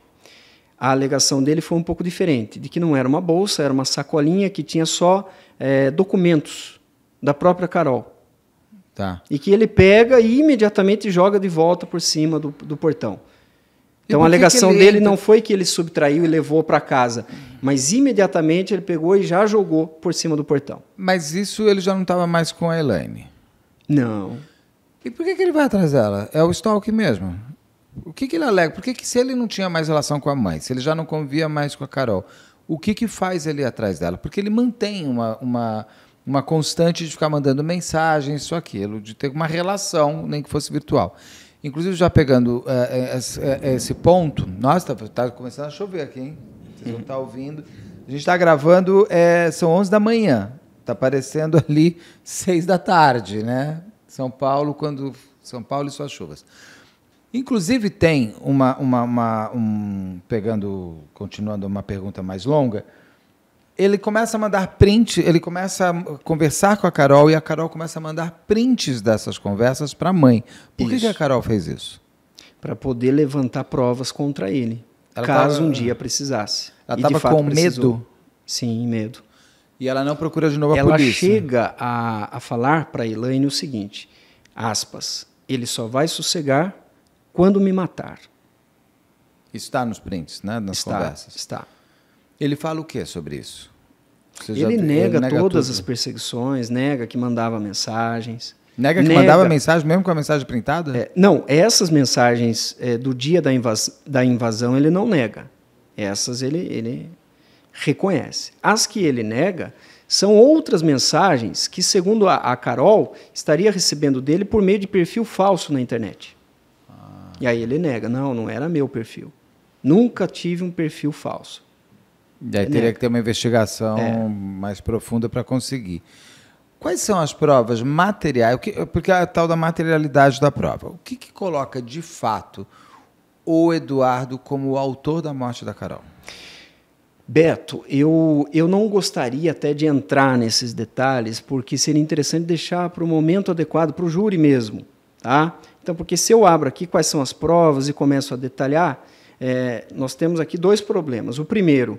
B: A alegação dele foi um pouco diferente, de que não era uma bolsa, era uma sacolinha que tinha só é, documentos da própria Carol. Tá. E que ele pega e imediatamente joga de volta por cima do, do portão.
A: Então a alegação ele... dele não
B: foi que ele subtraiu e levou para casa, mas imediatamente ele pegou e já jogou por cima do portão.
A: Mas isso ele já não estava mais com a Elaine? Não. E por que, que ele vai atrás dela? É o stalk mesmo? O que, que ele alega? Por que, que se ele não tinha mais relação com a mãe, se ele já não convia mais com a Carol, o que, que faz ele atrás dela? Porque ele mantém uma, uma, uma constante de ficar mandando mensagens, isso, aquilo, de ter uma relação, nem que fosse virtual. Inclusive, já pegando esse, eh, eh, eh, esse, ponto, nossa, está tá começando a chover aqui, hein? Vocês vão estar tá ouvindo. A gente está gravando, é, são 11 da manhã, está aparecendo ali 6 da tarde, né? São Paulo, quando. São Paulo e suas chuvas. Inclusive, tem uma. uma, uma um, pegando, continuando uma pergunta mais longa, ele começa a mandar print, ele começa a conversar com a Carol e a Carol começa a mandar prints dessas conversas para a mãe. Por que, que, a Carol fez isso? Para poder levantar provas contra ele, ela caso tava, um dia precisasse. Ela estava com medo? Sim, medo. E ela não procura de novo a ela polícia? Ela chega a, a
B: falar para a Elaine o seguinte, aspas, ele só vai sossegar quando me matar.
A: está nos prints, né? Nas está, conversas. Está. Ele fala o que sobre isso? Você ele, já, nega, ele nega todas tudo. as
B: perseguições, nega que mandava mensagens. Nega que nega. mandava
A: mensagem, mesmo com a mensagem printada? É, não, essas mensagens
B: é, do dia da, invas da invasão ele não nega. Essas ele, ele reconhece. As que ele nega são outras mensagens que, segundo a, a Carol, estaria recebendo dele por meio de perfil falso na internet. Ah. E aí
A: ele nega: não, não era meu perfil. Nunca tive um perfil falso. E aí é. teria né? que ter uma investigação é. mais profunda para conseguir. Quais são as provas materiais? Porque é a tal da materialidade da prova. O que, que coloca de fato o Eduardo como o autor da morte da Carol? Beto,
B: eu, eu não gostaria até de entrar nesses detalhes, porque seria interessante deixar para o momento adequado, para o júri mesmo. Tá? Então, porque se eu abro aqui quais são as provas e começo a detalhar, é, nós temos aqui dois problemas. O primeiro,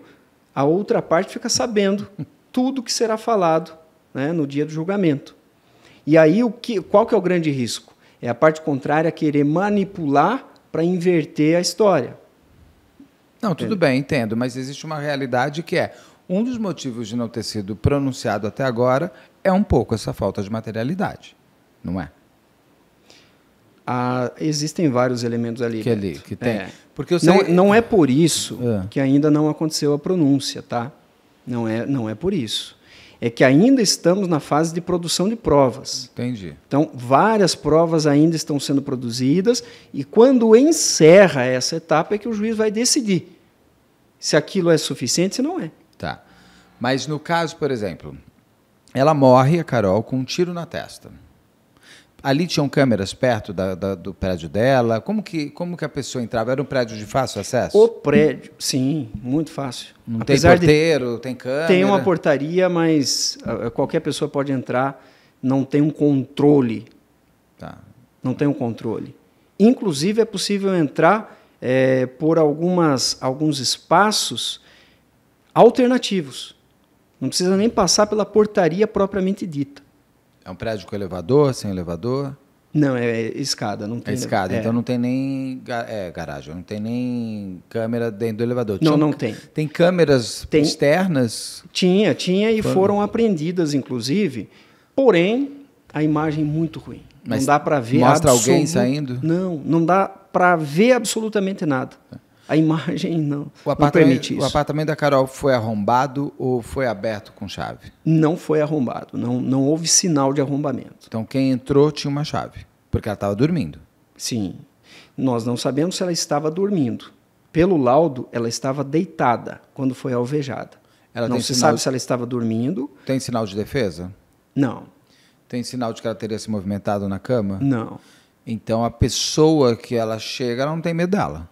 B: a outra parte fica sabendo tudo que será falado né, no dia do julgamento. E aí, o que, qual que é o grande risco? É a parte contrária querer manipular
A: para inverter a história. Não, tudo é. bem, entendo, mas existe uma realidade que é um dos motivos de não ter sido pronunciado até agora é um pouco essa falta de materialidade, não é? existem vários elementos ali. Que, ali, que tem. É. Porque não, é-
B: não é por isso é. que ainda não aconteceu a pronúncia, tá? Não é, não é por isso. É que ainda estamos na fase de produção de provas. Entendi. Então, várias provas ainda estão sendo produzidas, e quando encerra essa etapa é que o juiz vai decidir se aquilo é suficiente, se não é.
A: Tá. Mas no caso, por exemplo, ela morre, a Carol, com um tiro na testa. Ali tinham câmeras perto da, da, do prédio dela? Como que, como que a pessoa entrava? Era um prédio de fácil acesso? O prédio, sim, muito fácil. Não Apesar tem porteiro, de, tem câmera? Tem uma
B: portaria, mas ah, ah, qualquer pessoa pode entrar. Não tem um controle. Tá. Não tem um controle. Inclusive, é possível entrar é, por algumas, alguns espaços alternativos. Não precisa nem passar pela portaria propriamente dita.
A: É um prédio com elevador, sem elevador? Não, é, escada, não é tem. Então é escada, é. então não tem nem é, garagem, não tem nem câmera dentro do elevador. Tinha, não, não tem. Tem câmeras tem, externas? Tinha, tinha e Quando? foram apreendidas, inclusive. Porém,
B: a imagem é muito ruim. Mas não dá para ver. Mostra alguém saindo? Não, não dá para ver absolutamente nada. É a imagem não, não permite isso. O apartamento da Carol foi
A: arrombado ou foi aberto com chave? Não foi arrombado, não, não houve sinal de arrombamento. Então quem entrou tinha uma chave, porque ela estava dormindo. Sim. Nós não
B: sabemos se ela estava dormindo. Pelo laudo, ela estava deitada quando foi alvejada.
A: Ela não se sinal... sabe se ela estava dormindo. Tem sinal de defesa? Não. Tem sinal de que ela teria se movimentado na cama? Não. Então a pessoa que ela chega, ela não tem medo dela.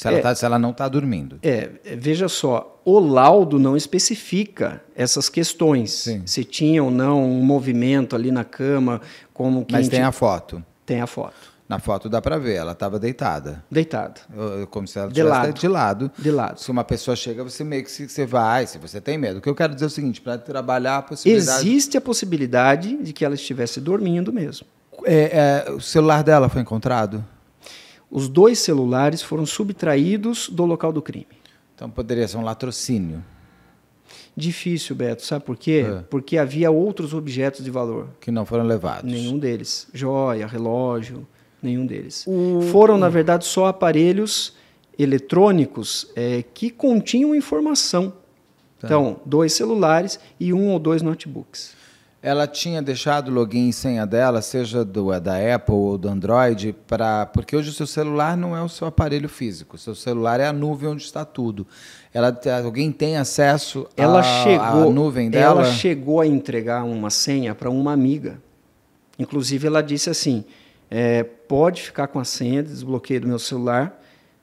A: Se ela, é, tá, se ela não está dormindo. É, veja só,
B: o laudo não especifica essas questões. Sim. Se tinha ou não um
A: movimento ali na cama, como que. Mas tem a foto. Tem a foto. Na foto dá para ver, ela estava deitada. Deitada. Como se ela de lado. de lado. De lado. Se uma pessoa chega, você meio que se, você vai, se você tem medo. O que eu quero dizer é o seguinte, para trabalhar a possibilidade... Existe a possibilidade de que ela estivesse dormindo mesmo. É, é, o celular dela foi encontrado?
B: Os dois celulares foram subtraídos do local do crime. Então poderia ser um
A: latrocínio.
B: Difícil, Beto. Sabe por quê? É. Porque havia outros objetos de valor. Que não foram levados. Nenhum deles. Joia, relógio, nenhum deles. Foram, na verdade, só aparelhos eletrônicos é, que continham
A: informação. Tá. Então, dois celulares e um ou dois notebooks ela tinha deixado o login e senha dela, seja do, eh, da Apple ou do Android, para porque hoje o seu celular não é o seu aparelho físico, o seu celular é a nuvem onde está tudo. Ela alguém tem acesso ela a, chegou, à nuvem dela? Ela
B: chegou a entregar uma senha para uma amiga. Inclusive ela disse assim: é, pode ficar com a senha, desbloqueio do meu celular,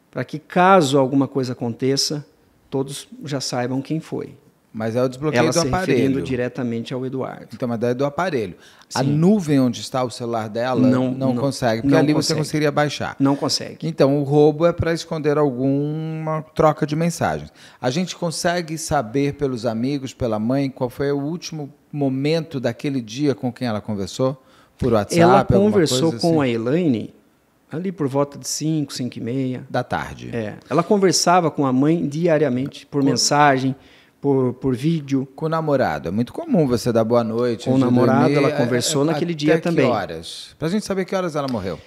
B: para que caso alguma coisa aconteça, todos
A: já saibam quem foi. Mas é o desbloqueio Ela do se aparelho. referindo diretamente ao Eduardo. Então, mas é do aparelho. Sim. A nuvem onde está o celular dela não, não, não consegue, porque não ali consegue. você conseguiria baixar. Não consegue. Então, o roubo é para esconder alguma troca de mensagens. A gente consegue saber pelos amigos, pela mãe, qual foi o último momento daquele dia com quem ela conversou? Por WhatsApp? Ela conversou com assim? a Elaine ali por volta
B: de 5, 5 e meia. Da tarde. É.
A: Ela conversava com a
B: mãe diariamente,
A: por com... mensagem por, por vídeo. Com o namorado. É muito comum você dar boa noite. Com o namorado, dormir. ela é, é, conversou é, naquele dia que também. para a gente saber que horas ela morreu.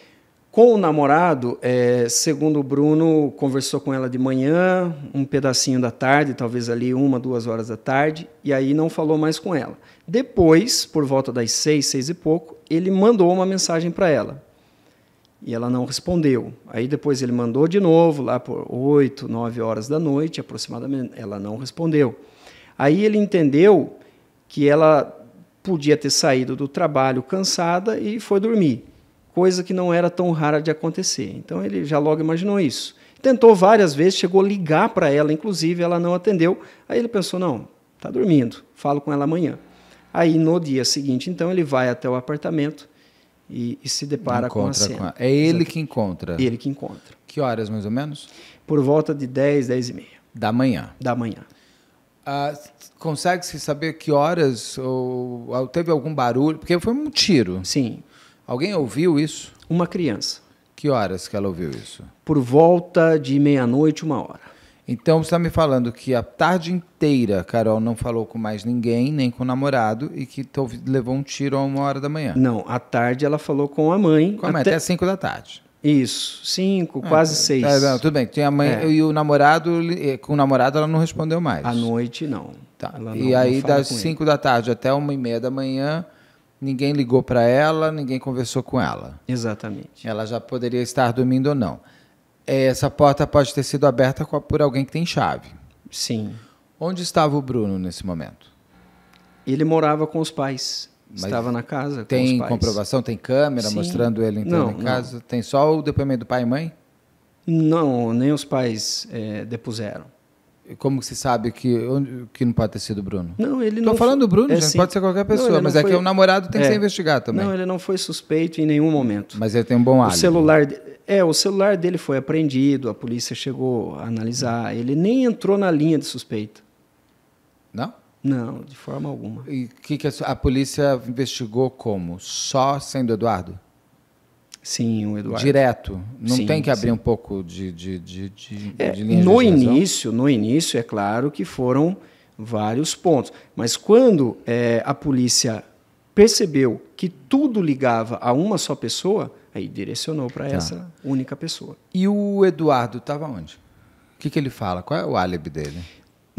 A: Com o namorado,
B: é, segundo o Bruno, conversou com ela de manhã, um pedacinho da tarde, talvez ali uma, duas horas da tarde, e aí não falou mais com ela. Depois, por volta das seis, seis e pouco, ele mandou uma mensagem para ela. E ela não respondeu. Aí depois ele mandou de novo, lá por oito, nove horas da noite aproximadamente, ela não respondeu. Aí ele entendeu que ela podia ter saído do trabalho cansada e foi dormir, coisa que não era tão rara de acontecer. Então ele já logo imaginou isso. Tentou várias vezes, chegou a ligar para ela, inclusive ela não atendeu. Aí ele pensou: não, está dormindo, falo com ela amanhã. Aí no dia seguinte, então, ele vai até o apartamento e, e se depara encontra com a cena. Com a... É ele Exato. que
A: encontra? Ele que encontra. Que horas mais ou menos? Por volta de 10, 10 e meia. Da manhã? Da manhã. Ah, consegue se saber que horas ou, ou, teve algum barulho? Porque foi um tiro. Sim. Alguém ouviu isso? Uma criança. Que horas que ela ouviu isso? Por volta de meia-noite, uma hora. Então você está me falando que a tarde inteira Carol não falou com mais ninguém, nem com o namorado, e que levou um tiro a uma hora da manhã. Não, à tarde ela falou com a mãe. até, até cinco da tarde. Isso, cinco, ah, quase tá, seis. Tá, não, tudo bem, tem a mãe é. e o namorado, eh, com o namorado ela não respondeu mais. À noite,
B: não. Tá. Não, e aí, das cinco
A: ele. da tarde até uma e meia da manhã, ninguém ligou para ela, ninguém conversou com ela. Exatamente. Ela já poderia estar dormindo ou não. É, essa porta pode ter sido aberta por alguém que tem chave. Sim. Onde estava o Bruno nesse momento? Ele morava com os pais. Mas Estava na casa. tem comprovação, tem câmera Sim. mostrando ele entrando não, em casa? Não. Tem só o depoimento do pai e mãe? Não, nem os pais é, depuseram. Como se sabe que, que não pode ter sido o Bruno?
B: Não, ele não. Estou falando do Bruno, é, gente, pode ser qualquer pessoa, não, mas foi... é que o namorado tem é. que ser investigado também. Não, ele não foi suspeito em nenhum momento. Mas
A: ele tem um bom hábito O
B: celular, é, o celular dele foi apreendido, a polícia chegou a analisar. Ele nem entrou na linha de suspeito
A: Não? Não, de forma alguma. E que, que a, a, polícia investigou como? Só sendo Eduardo? Sim, o Eduardo. Direto. Não sim, tem que abrir sim. um pouco de, de, de, de, é, de No de início, no início, é claro
B: que foram vários pontos. Mas quando é, a polícia percebeu que tudo ligava a uma só pessoa, aí direcionou para tá. essa única pessoa. E o Eduardo estava onde? O que, que ele fala? Qual é o álibi dele?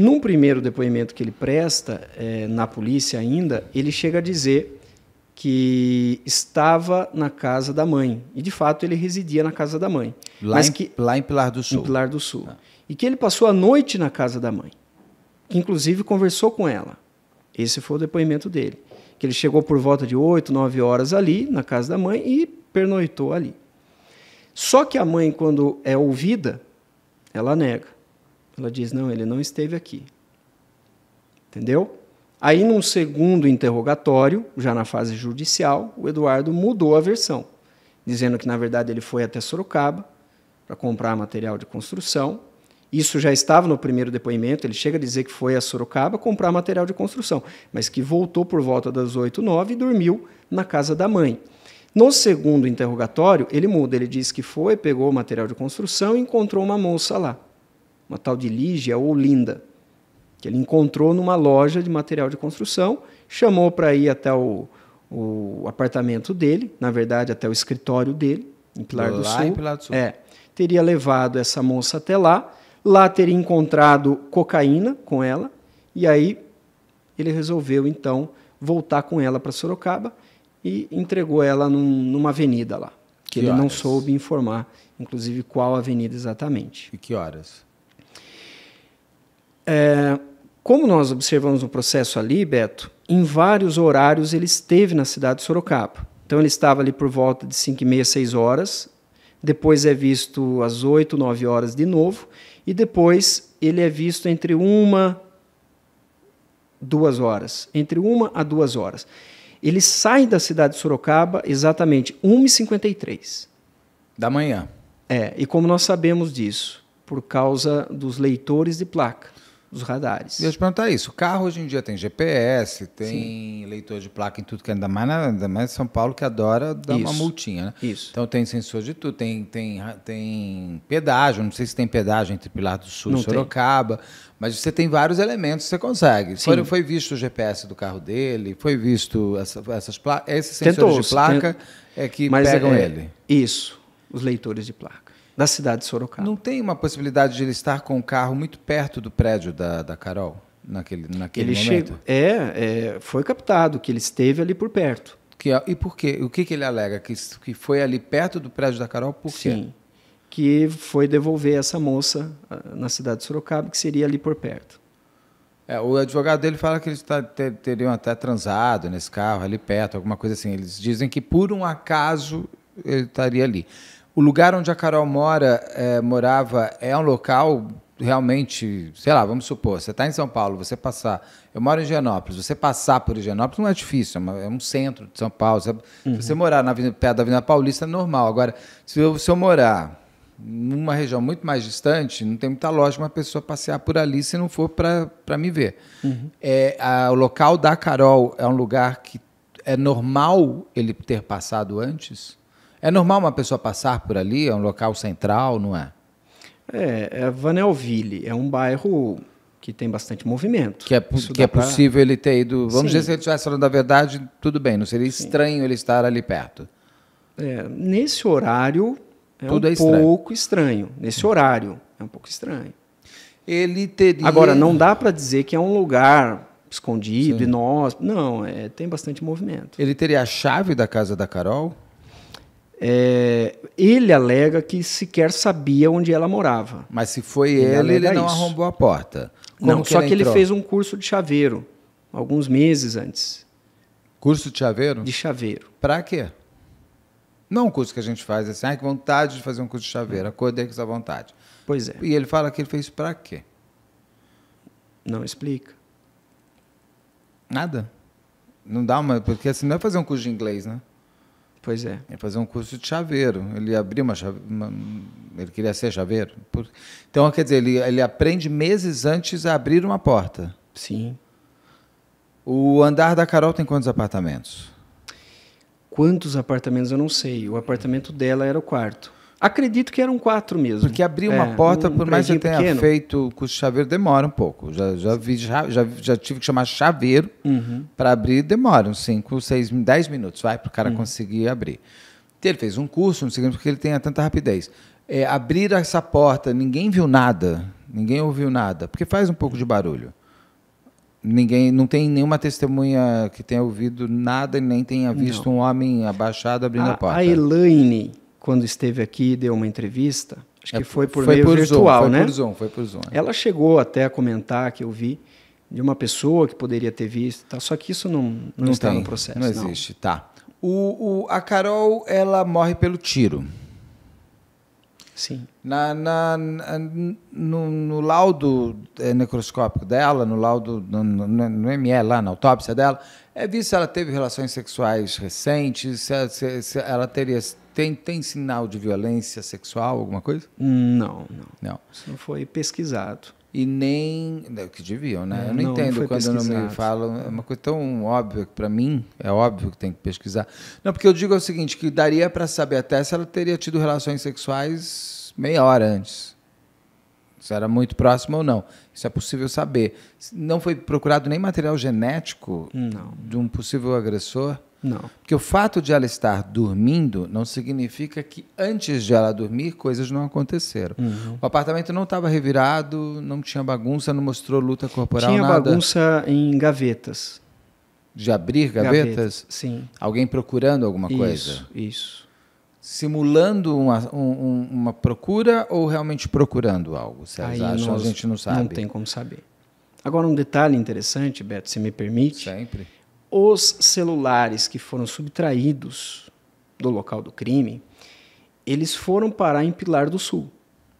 B: Num primeiro depoimento que ele presta, é, na polícia ainda, ele chega a dizer que estava na casa da mãe. E de fato ele residia na casa da mãe. Lá, mas em, lá em Pilar do Sul. Em Pilar do Sul. Ah. E que ele passou a noite na casa da mãe. Que inclusive conversou com ela. Esse foi o depoimento dele. Que ele chegou por volta de 8, 9 horas ali, na casa da mãe, e pernoitou ali. Só que a mãe, quando é ouvida, ela nega. Ela diz: não, ele não esteve aqui. Entendeu? Aí, num segundo interrogatório, já na fase judicial, o Eduardo mudou a versão, dizendo que, na verdade, ele foi até Sorocaba para comprar material de construção. Isso já estava no primeiro depoimento, ele chega a dizer que foi a Sorocaba comprar material de construção, mas que voltou por volta das 8, 9 e dormiu na casa da mãe. No segundo interrogatório, ele muda, ele diz que foi, pegou o material de construção e encontrou uma moça lá uma tal de Lígia ou Linda, que ele encontrou numa loja de material de construção, chamou para ir até o, o, apartamento dele, na verdade até o escritório dele, em Pilar, do Sul. Em Pilar do Sul. É, teria levado essa moça até lá, lá teria encontrado cocaína com ela, e aí ele resolveu então voltar com ela para Sorocaba e entregou ela num, numa avenida lá, que, que ele horas? não soube informar, inclusive qual avenida exatamente. E que horas? É, como nós observamos no processo ali, Beto, em vários horários ele esteve na cidade de Sorocaba. Então ele estava ali por volta de 5 e meia, 6 horas, depois é visto às 8, 9 horas de novo, e depois ele é visto entre uma, duas horas. Entre uma a duas horas. Ele sai da cidade de Sorocaba exatamente 1h53. Da manhã.
A: É, e como nós sabemos disso? Por causa dos leitores de placa dos radares. Eu ia te perguntar isso. O carro hoje em dia tem GPS, tem Sim. leitor de placa em tudo, que é, ainda mais, na, ainda mais São Paulo que adora dar isso. uma multinha, né? Isso. Então tem sensor de tudo, tem, tem, tem pedágio, não sei se tem pedágio entre Pilar do Sul não e Sorocaba, tem. mas você tem vários elementos que você consegue. Sim. Foi, foi visto o GPS do carro dele, foi visto essa, essas placas, esses sensores de placa é que mas pegam é, ele. Isso, os leitores de placa da cidade de Sorocaba. Não tem uma possibilidade de ele estar com o carro muito perto do prédio da, da Carol naquele, naquele ele momento? É, é, foi captado que ele esteve ali por perto. Que, é, e por quê? O que, que ele alega? Que, que foi ali perto do prédio da Carol por quê? Sim, que foi devolver essa moça ah, na
B: cidade de Sorocaba, que seria ali por perto.
A: É, o advogado dele fala que eles teriam até transado nesse carro, ali perto, alguma coisa assim. Eles dizem que por um acaso ele estaria ali. O lugar onde a Carol mora, é, morava, é um local realmente, sei lá, vamos supor, você está em São Paulo, você passar. Eu moro em Higienópolis, você passar por Higienópolis não é difícil, é, uma, é um centro de São Paulo. Você, uhum. você morar na, perto da Avenida Paulista, é normal. Agora, se eu, se eu morar numa região muito mais distante, não tem muita lógica uma pessoa passear por ali se não for para me ver. Uhum. É, a, o local da Carol é um lugar que é normal ele ter passado antes? É normal uma pessoa passar por ali? É um local central, não é?
B: É, é Vanelville. É um bairro que tem bastante movimento. Que é, que é possível
A: ele ter ido. Vamos Sim. dizer, se ele estivesse falando da verdade, tudo bem, não seria Sim. estranho ele estar ali perto. É, nesse
B: horário, é tudo um é estranho. pouco estranho. Nesse horário, é um pouco estranho.
A: Ele teria. Agora, não dá
B: para dizer que é um lugar escondido Sim. e nós. Não, é, tem bastante movimento. Ele teria a chave da casa da Carol? É, ele alega que sequer sabia onde ela morava. Mas se foi ele, ele, ele não isso. arrombou
A: a porta. Como não, que só ele que ele fez um curso de chaveiro, alguns meses antes. Curso de chaveiro? De chaveiro. Para quê? Não um curso que a gente faz assim, ah, que vontade de fazer um curso de chaveiro, acordei com essa vontade. Pois é. E ele fala que ele fez para quê? Não explica. Nada? Não dá uma. Porque assim, não é fazer um curso de inglês, né? Pois é. Ele fazer um curso de chaveiro. Ele abriu uma, uma ele queria ser chaveiro. Então, quer dizer, ele, ele aprende meses antes a abrir uma porta. Sim. O andar da Carol tem quantos apartamentos?
B: Quantos apartamentos eu não sei. O apartamento dela era o quarto. Acredito que
A: eram quatro mesmo. Porque abrir uma é, porta, um por mais que tenha pequeno. feito com chaveiro, demora um pouco. Já, já, vi, já, já, já tive que chamar chaveiro uhum. para abrir, demora uns cinco, seis, dez minutos, vai, para o cara uhum. conseguir abrir. Ele fez um curso, não significa que ele tenha tanta rapidez. É, abrir essa porta, ninguém viu nada, ninguém ouviu nada, porque faz um pouco de barulho. Ninguém, não tem nenhuma testemunha que tenha ouvido nada e nem tenha visto não. um homem abaixado abrindo a, a porta. A
B: Elaine, quando esteve aqui, deu uma entrevista. Acho é, que foi por foi meio por virtual, Zoom, foi né? Por Zoom, foi por Zoom. É. Ela chegou até a comentar que eu vi de uma pessoa que poderia ter visto, tá? Só que isso não, não, não está tem, no processo. Não existe, não.
A: tá. O, o, a Carol, ela morre pelo tiro. Sim. Na, na, na no, no, laudo é, necroscópico dela, no laudo no, no, no ME, lá na autópsia dela, é visto se ela teve relações sexuais recentes, se, se, se ela teria tem, tem sinal de violência sexual, alguma coisa? Não, não. Não. Isso não foi pesquisado. E nem. É que deviam, né? Eu não, não entendo não quando não me falam. É uma coisa tão óbvia que, para mim, é óbvio que tem que pesquisar. Não, porque eu digo é o seguinte: que daria para saber até se ela teria tido relações sexuais meia hora antes. Se era muito próximo ou não. Isso é possível saber. Não foi procurado nem material genético não. de um possível agressor? Não. Porque o fato de ela estar dormindo não significa que antes de ela dormir coisas não aconteceram. Uhum. O apartamento não estava revirado, não tinha bagunça, não mostrou luta corporal, tinha nada. Tinha bagunça em gavetas. De abrir gavetas? Sim. Alguém procurando alguma isso, coisa? Isso, isso simulando uma, um, uma procura ou realmente procurando algo? Vocês acham? A gente não sabe. Não tem como saber.
B: Agora, um detalhe interessante, Beto, se me permite. Sempre os celulares que foram subtraídos do local do crime, eles foram parar em Pilar
A: do Sul.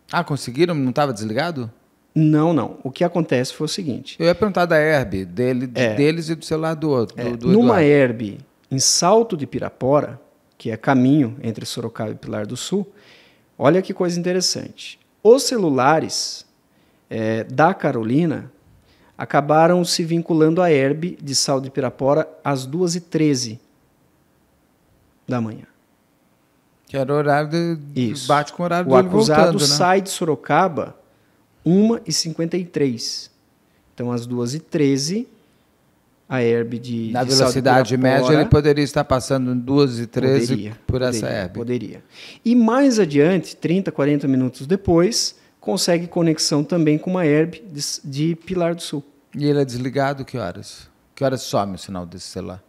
A: Ah, conseguiram? Não estava desligado?
B: Não, não. O que acontece foi o seguinte. Eu ia perguntar da herb, dele, é, deles e do celular do outro. É, do, do numa herb em Salto de Pirapora, que é caminho entre Sorocaba e Pilar do Sul, olha que coisa interessante. Os celulares é, da Carolina acabaram se vinculando à Herbe de Sal de Pirapora às 2h13
A: da manhã. Que era o horário de, Isso. bate com o horário o dele acusado voltando, né? sai de
B: Sorocaba 1h53. Então, às 2h13, a Herbe de. Na de Na velocidade média, ele poderia estar
A: passando 2h13 por essa poderia, herb.
B: Poderia. E mais adiante, 30, 40 minutos depois, consegue conexão também com uma Herbe de, de Pilar do Sul. E ele é desligado que horas? Que horas some o sinal desse celular?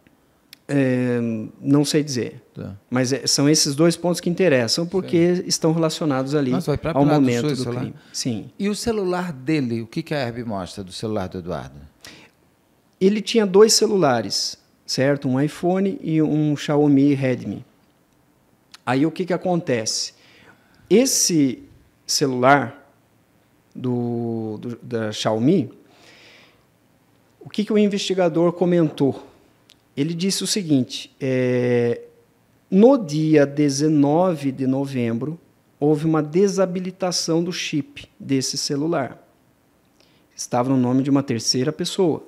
B: É, não sei dizer. Tá. Mas é, são esses dois pontos que interessam porque Sim. estão relacionados ali Nossa, ao momento do, do crime. Sim. E o celular dele, o que, que a Herb
A: mostra do celular
B: do Eduardo? Ele tinha dois celulares, certo? Um iPhone e um Xiaomi Redmi. Aí o que, que acontece? Esse celular do, do da Xiaomi o que, que o investigador comentou? Ele disse o seguinte: é, no dia 19 de novembro, houve uma desabilitação do chip desse celular. Estava no nome de uma terceira pessoa,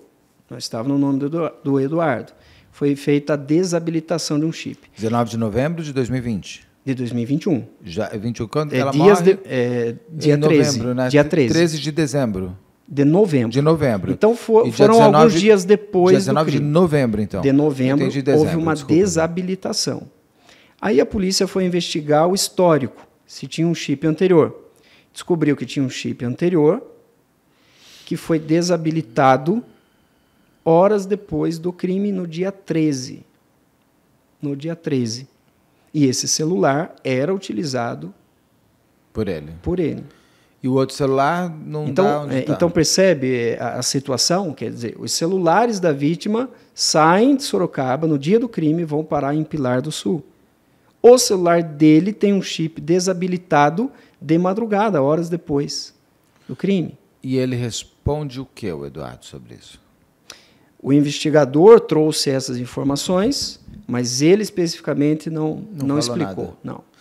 B: não estava no nome do Eduardo. Foi feita a desabilitação
A: de um chip. 19 de novembro de 2020. De 2021. Já, 21, quando é, ela dias morre? De, é, dia em 13, novembro, né? Dia 13. 13 de dezembro. De novembro. De novembro. Então for, foram 19, alguns dias depois. Dia 19 de novembro, então. De novembro, de dezembro, houve uma desculpa. Né?
B: desabilitação. Aí a polícia foi investigar o histórico, se tinha um chip anterior. Descobriu que tinha um chip anterior que foi desabilitado horas depois do crime, no dia 13. No dia 13. E esse celular era utilizado por ele. Por ele e o outro celular não então, dá é, tá. Então percebe é, a, a, situação? Quer dizer, os celulares da vítima saem de Sorocaba no dia do crime e vão parar em Pilar do Sul. O celular dele tem um chip desabilitado de madrugada, horas depois do crime. E ele responde o que, Eduardo, sobre isso? O investigador trouxe essas informações, mas
A: ele especificamente não, não, não explicou. Nada. Não.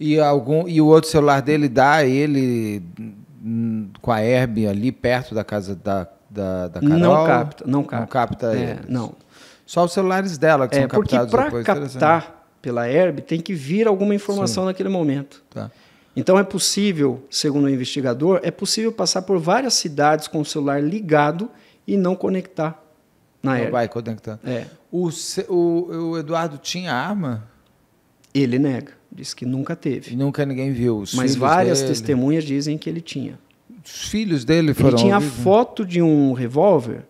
A: E, algum, e o outro celular dele dá ele hum, com a Herb ali perto da casa da, da, da Carol? Não capta, não capta. Não capta é, não. Só os celulares dela que é, são captados porque depois. Porque para
B: captar pela Herb tem que vir alguma informação Sim. naquele momento. Tá. Então é possível, segundo o investigador, é possível passar por várias cidades com o celular ligado
A: e não conectar na não Herb. vai conectar. É. O, o, o Eduardo tinha arma? Ele nega. Diz que nunca teve. E nunca ninguém viu. Os Mas várias dele.
B: testemunhas dizem que ele tinha.
A: Os filhos dele foram. Ele tinha a foto de um
B: revólver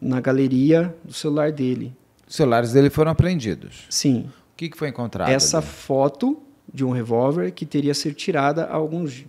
B: na galeria do celular dele.
A: Os celulares dele foram apreendidos. Sim. O que, foi encontrado? Essa
B: ali? foto de um revólver que teria sido tirada alguns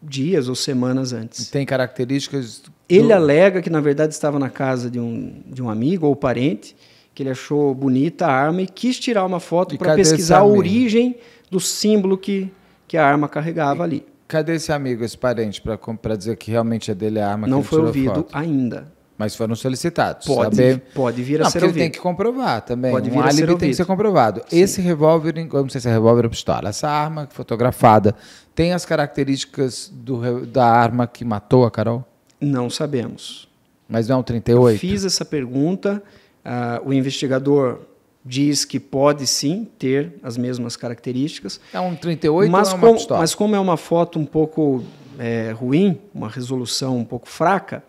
B: dias ou semanas antes.
A: E tem características.
B: Do... Ele alega que, na verdade, estava na casa de um, de um amigo ou parente, que ele achou bonita a arma e quis tirar uma foto para pesquisar a origem.
A: Mesmo? do símbolo que, que a arma carregava e ali. Cadê esse amigo, esse parente, para dizer que realmente é dele a arma Não que foi ouvido foto? ainda. Mas foram solicitados. Pode, saber... pode vir a não, ser ouvido. Ele tem que comprovar também. Pode vir um a ser ouvido. tem que ser comprovado. Sim. Esse revólver, não sei se é revólver ou pistola, essa arma fotografada tem as características do, da arma que matou a Carol? Não sabemos. Mas não é um 38? Eu
B: fiz essa pergunta, uh, o investigador diz que pode sim ter as mesmas características. É um 38 mas ou é uma com, Mas como é uma foto um pouco é, ruim, uma resolução um pouco fraca,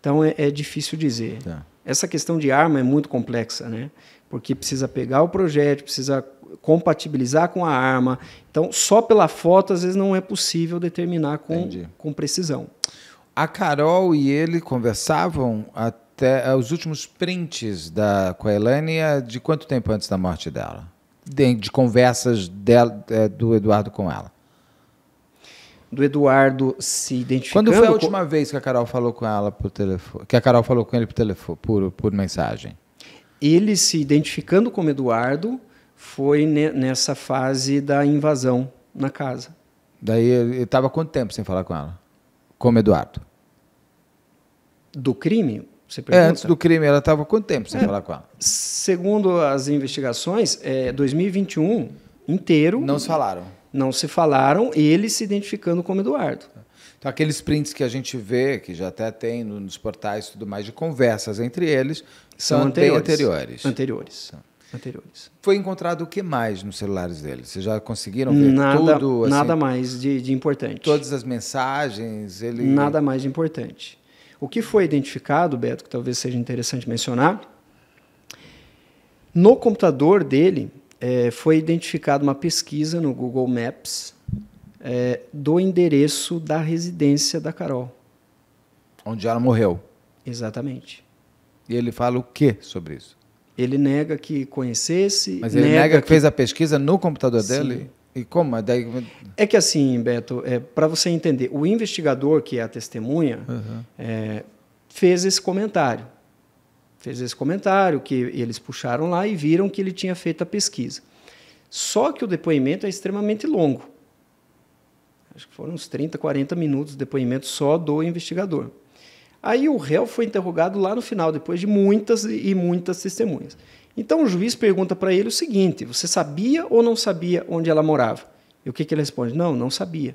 B: então é, é difícil dizer. Tá. Essa questão de arma é muito complexa, né? Porque precisa pegar o projeto, precisa compatibilizar com a arma. Então, só pela foto, às vezes, não é possível determinar com, com precisão.
A: A Carol e ele conversavam até até eh, os últimos prints da com a Elaine é de quanto tempo antes da morte dela? De, de conversas dela, eh, do Eduardo com ela. Do Eduardo se identificando. Quando foi a última com... vez que a Carol falou com ela por telefone? Que a Carol falou com ele por telefone, por, por mensagem? Ele se identificando como Eduardo
B: foi ne nessa fase da invasão na casa.
A: Daí ele estava quanto tempo sem falar com ela? Como Eduardo? Do crime? Você pergunta? É, antes do crime, ela estava quanto tempo sem é, falar com ela?
B: Segundo as investigações,
A: é, 2021 inteiro. Não se falaram. Não se falaram, ele se identificando como Eduardo. Então, aqueles prints que a gente vê, que já até tem nos portais e tudo mais, de conversas entre eles, são, são anteriores. anteriores. Anteriores. Tá. Anteriores. Foi encontrado o que mais nos celulares deles? Vocês já conseguiram ver nada, tudo? Assim, nada mais de, de
B: importante. Todas as mensagens? Ele... Nada mais de importante. O que foi identificado, Beto, que talvez seja interessante mencionar, no computador dele é, foi identificada uma pesquisa no Google Maps é, do endereço da residência da Carol.
A: Onde ela morreu. Exatamente. E ele fala o que sobre isso?
B: Ele nega que conhecesse. Mas ele nega, nega que fez a
A: pesquisa no computador Sim. dele? E como? Daí... É que assim, Beto,
B: é, para você entender, o investigador, que é a testemunha, uhum. é, fez esse comentário. Fez esse comentário que eles puxaram lá e viram que ele tinha feito a pesquisa. Só que o depoimento é extremamente longo. Acho que foram uns 30, 40 minutos de depoimento só do investigador. Aí o réu foi interrogado lá no final, depois de muitas e muitas testemunhas. Então o juiz pergunta para ele o seguinte: você sabia ou não sabia onde ela morava? E o que, que ele responde? Não, não sabia.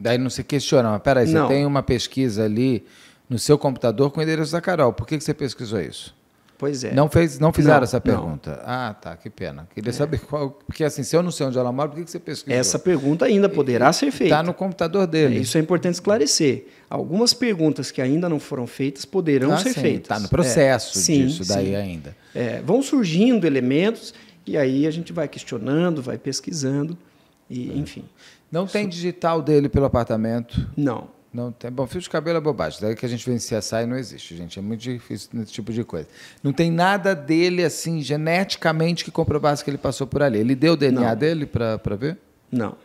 A: Daí não se questiona, mas peraí, não. você tem uma pesquisa ali no seu computador com o endereço da Carol. Por que, que você pesquisou isso? Pois é. Não, fez, não fizeram não, essa pergunta. Não. Ah, tá, que pena. Queria é. saber qual. Porque assim, se eu não sei onde ela mora, por que, que você pesquisou? Essa
B: pergunta ainda poderá e, ser tá feita. Está no computador dele. É, isso é importante esclarecer. Algumas perguntas que ainda não foram feitas poderão ah, ser sim, feitas. Está no processo é. disso sim, daí sim. ainda. É, vão surgindo elementos
A: e aí a gente vai questionando, vai pesquisando, e, é. enfim. Não tem digital dele pelo apartamento? Não. Não tem. Bom, fio de cabelo é bobagem. Daí que a gente vê em CSI não existe, gente. É muito difícil nesse tipo de coisa. Não tem nada dele, assim, geneticamente, que comprovasse que ele passou por ali. Ele deu o DNA não. dele para ver? Não.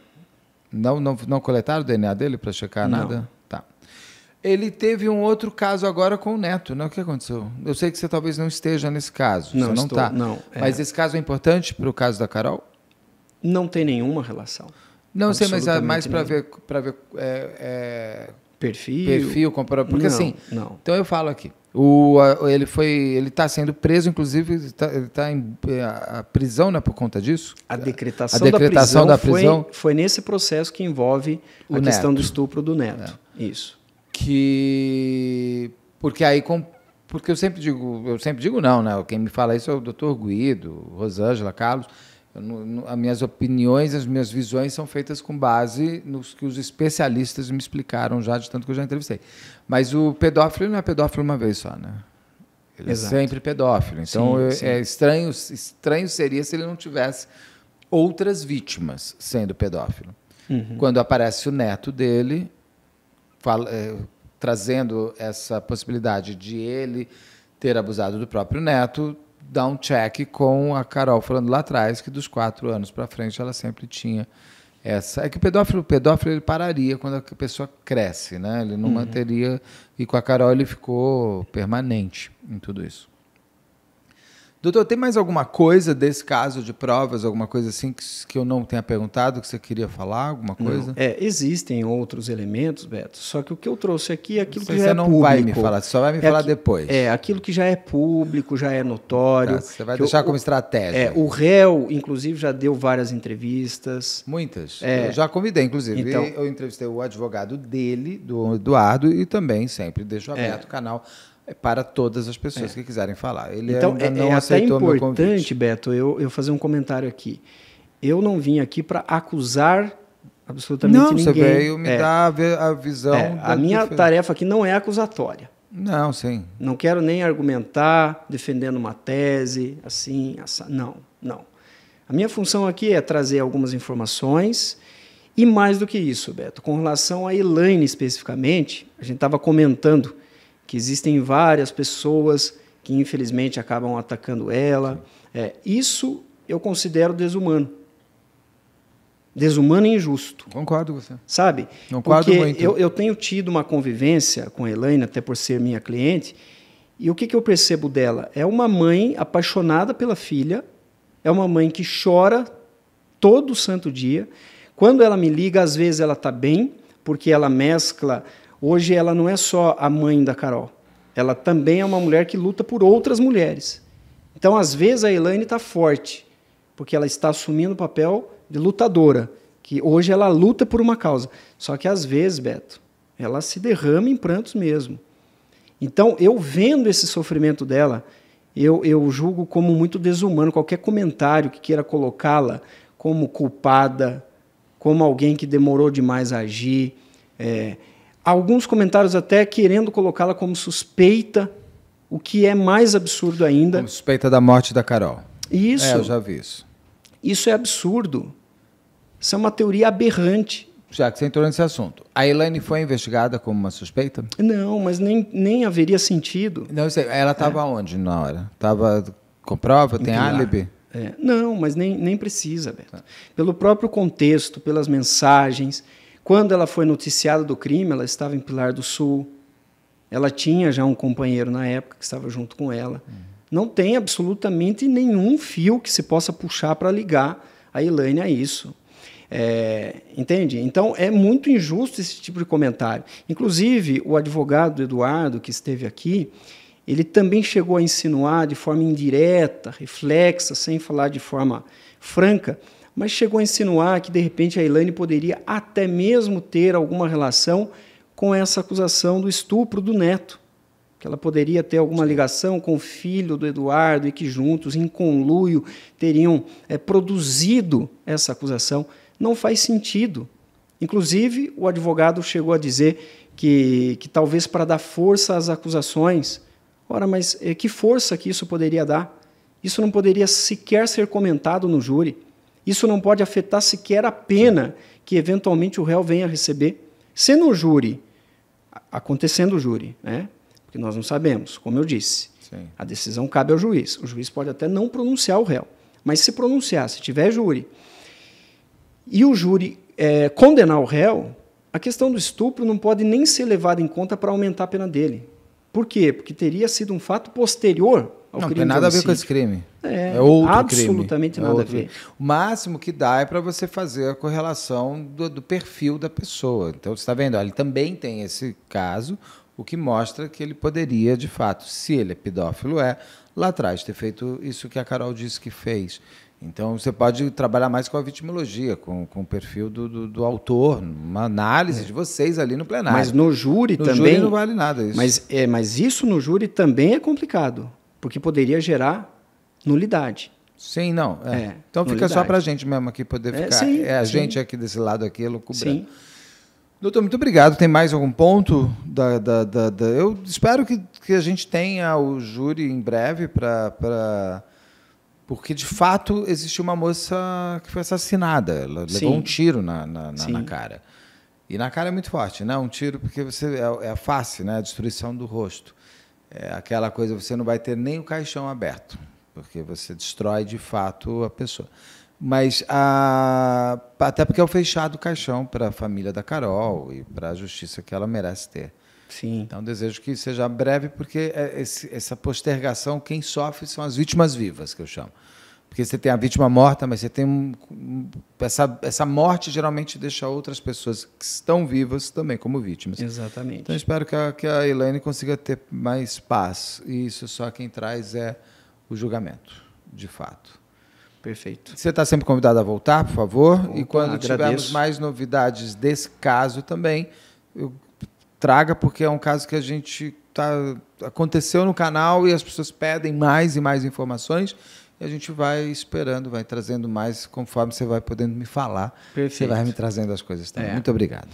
A: Não, não. Não coletaram o DNA dele para checar não. nada? Tá. Ele teve um outro caso agora com o neto, né? O que aconteceu? Eu sei que você talvez não esteja nesse caso. Não, você não estou, tá. Não, é... Mas esse caso é importante para o caso da Carol? Não tem nenhuma relação. Não sei, mas é mais para ver, pra ver é, é, perfil. Perfil, comparar. Porque não, assim. Não. Então eu falo aqui. O, a, ele foi, ele está sendo preso, inclusive ele está tá em é, a, a, prisão, né, por conta disso. A decretação, a decretação da, prisão da prisão, foi, foi nesse processo que envolve a neto. questão do estupro do neto. É. Isso. Que porque aí com, porque eu sempre digo, eu sempre digo não, né? Quem me fala isso é o Dr. Guido, Rosângela, Carlos as minhas opiniões, as minhas visões são feitas com base nos que os especialistas me explicaram já, de tanto que eu já entrevistei. Mas o pedófilo não é pedófilo uma vez só, né? Ele é Exato. é sempre pedófilo. Então, sim, é, sim. é estranho, estranho seria se ele não tivesse outras vítimas sendo pedófilo. Uhum. Quando aparece o neto dele, fala, é, trazendo essa possibilidade de ele ter abusado do próprio neto, dar um check com a Carol falando lá atrás que dos quatro anos para frente ela sempre tinha essa. É que o pedófilo, o pedófilo ele pararia quando a pessoa cresce, né? Ele não uhum. manteria. E com a Carol ele ficou permanente em tudo isso. Doutor, tem mais alguma coisa desse caso de provas, alguma coisa assim que, que eu não tenha perguntado, que você queria falar, alguma coisa? Não. É, existem outros elementos, Beto, só que o que eu trouxe aqui é aquilo que já é público. Você não vai me falar, só vai me é falar aqui,
B: depois. É, aquilo que já é público, já é notório. Tá, você vai deixar eu, como estratégia. É, o réu, inclusive, já deu várias entrevistas. Muitas. É, eu já convidei, inclusive. Então, eu
A: entrevistei o advogado dele, do Eduardo, e também sempre deixo é. aberto o canal é para todas as pessoas é. que quiserem falar. Ele então, é, não é aceitou É importante, Beto, eu, eu fazer
B: um comentário aqui. Eu não vim aqui para acusar absolutamente não, ninguém. Não, você veio me é. dar
A: a visão. É. A minha tarefa
B: aqui não é acusatória.
A: Não, sim.
B: Não quero nem argumentar defendendo uma tese, assim, assa... não, não. A minha função aqui é trazer algumas informações e mais do que isso, Beto, com relação a Elaine especificamente, a gente estava comentando que existem várias pessoas que infelizmente acabam atacando ela. É, isso eu considero desumano. Desumano e injusto. Concordo com você. Sabe?
A: Concordo Porque muito. Eu,
B: eu tenho tido uma convivência com a Elaine, até por ser minha cliente, e o que, que eu percebo dela? É uma mãe apaixonada pela filha, é uma mãe que chora todo santo dia. Quando ela me liga, às vezes ela está bem, porque ela mescla Hoje ela não é só a mãe da Carol, ela também é uma mulher que luta por outras mulheres. Então, às vezes, a Elaine está forte, porque ela está assumindo o papel de lutadora, que hoje ela luta por uma causa. Só que, às vezes, Beto, ela se derrama em prantos mesmo. Então, eu vendo esse sofrimento dela, eu, eu julgo como muito desumano qualquer comentário que queira colocá-la como culpada, como alguém que demorou demais a agir. É, alguns comentários até querendo colocá-la como suspeita, o que é mais absurdo ainda. Como suspeita da morte da Carol. Isso. É, eu já vi isso.
A: Isso é absurdo. Isso é uma teoria aberrante. Já que você entrou nesse assunto. A Elaine foi investigada como uma suspeita? Não, mas nem, nem haveria sentido. Não, ela estava é. onde na hora? Estava com prova? Tem claro. álibi?
B: É. Não, mas nem, nem precisa, Beto. Tá. Pelo próprio contexto, pelas mensagens, quando ela foi noticiada do crime, ela estava em Pilar do Sul. Ela tinha já um companheiro na época que estava junto com ela. Uhum. Não tem absolutamente nenhum fio que se possa puxar para ligar a Elaine a isso. É, entende? Então é muito injusto esse tipo de comentário. Inclusive, o advogado Eduardo, que esteve aqui, ele também chegou a insinuar de forma indireta, reflexa, sem falar de forma franca, mas chegou a insinuar que de repente a Elaine poderia até mesmo ter alguma relação com essa acusação do estupro do neto, que ela poderia ter alguma ligação com o filho do Eduardo e que juntos, em conluio, teriam é, produzido essa acusação. Não faz sentido. Inclusive, o advogado chegou a dizer que, que talvez para dar força às acusações. Ora, mas eh, que força que isso poderia dar? Isso não poderia sequer ser comentado no júri. Isso não pode afetar sequer a pena que eventualmente o réu venha a receber, se no júri, acontecendo o júri, né? Porque nós não sabemos, como eu disse. Sim. A decisão cabe ao juiz. O juiz pode até não pronunciar o réu, mas se pronunciar, se tiver júri, e o júri é, condenar o réu, a questão do estupro não pode nem ser levada em conta para aumentar a pena dele. Por quê? Porque teria sido um fato posterior
A: ao não tem nada a ver com esse crime. É, é outro absolutamente é crime. nada é outro. a ver. O máximo que dá é para você fazer a correlação do, do perfil da pessoa. Então, você está vendo, ele também tem esse caso, o que mostra que ele poderia, de fato, se ele é pedófilo, é, lá atrás ter feito isso que a Carol disse que fez. Então, você pode trabalhar mais com a vitimologia, com, com o perfil do, do, do autor, uma análise é. de vocês ali no plenário. Mas no júri no também. No júri não vale nada isso. Mas, é, mas isso no júri também é complicado porque poderia gerar nulidade. Sim, não. É. É, então fica nulidade. só para a gente mesmo aqui poder é, ficar. É, sim, é a sim. gente aqui desse lado aqui, lucubrando. Sim. Doutor, muito obrigado. Tem mais algum ponto? Da, da, da, da, Eu espero que, que a gente tenha o júri em breve para. Pra... Porque, de fato, existe uma moça que foi assassinada. Ela Sim. levou um tiro na, na, na, na, cara. E na cara é muito forte, né? Um tiro, porque você é, é a face, né? a destruição do rosto é aquela coisa, você não vai ter nem o caixão aberto, porque você destrói de fato a pessoa. Mas a, ah, até porque é o fechado o caixão para a família da Carol e para a justiça que ela merece ter. Sim. Então desejo que seja breve, porque é essa postergação, quem sofre são as vítimas vivas, que eu chamo. Porque você tem a vítima morta, mas você tem. Um, essa, essa morte geralmente deixa outras pessoas que estão vivas também como vítimas. Exatamente. Então, espero que a, que a Elaine consiga ter mais paz. E isso só quem traz é o julgamento, de fato. Perfeito. Você está sempre convidado a voltar, por favor. Opa, e quando agradeço. tivermos mais novidades desse caso também, eu traga, porque é um caso que a gente tá aconteceu no canal e as pessoas pedem mais e mais informações a gente vai esperando, vai trazendo mais conforme você vai podendo me falar. Perfeito. Você vai me trazendo as coisas também. É. Muito obrigado.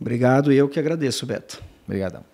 A: Obrigado, eu que agradeço, Beto. Obrigadão.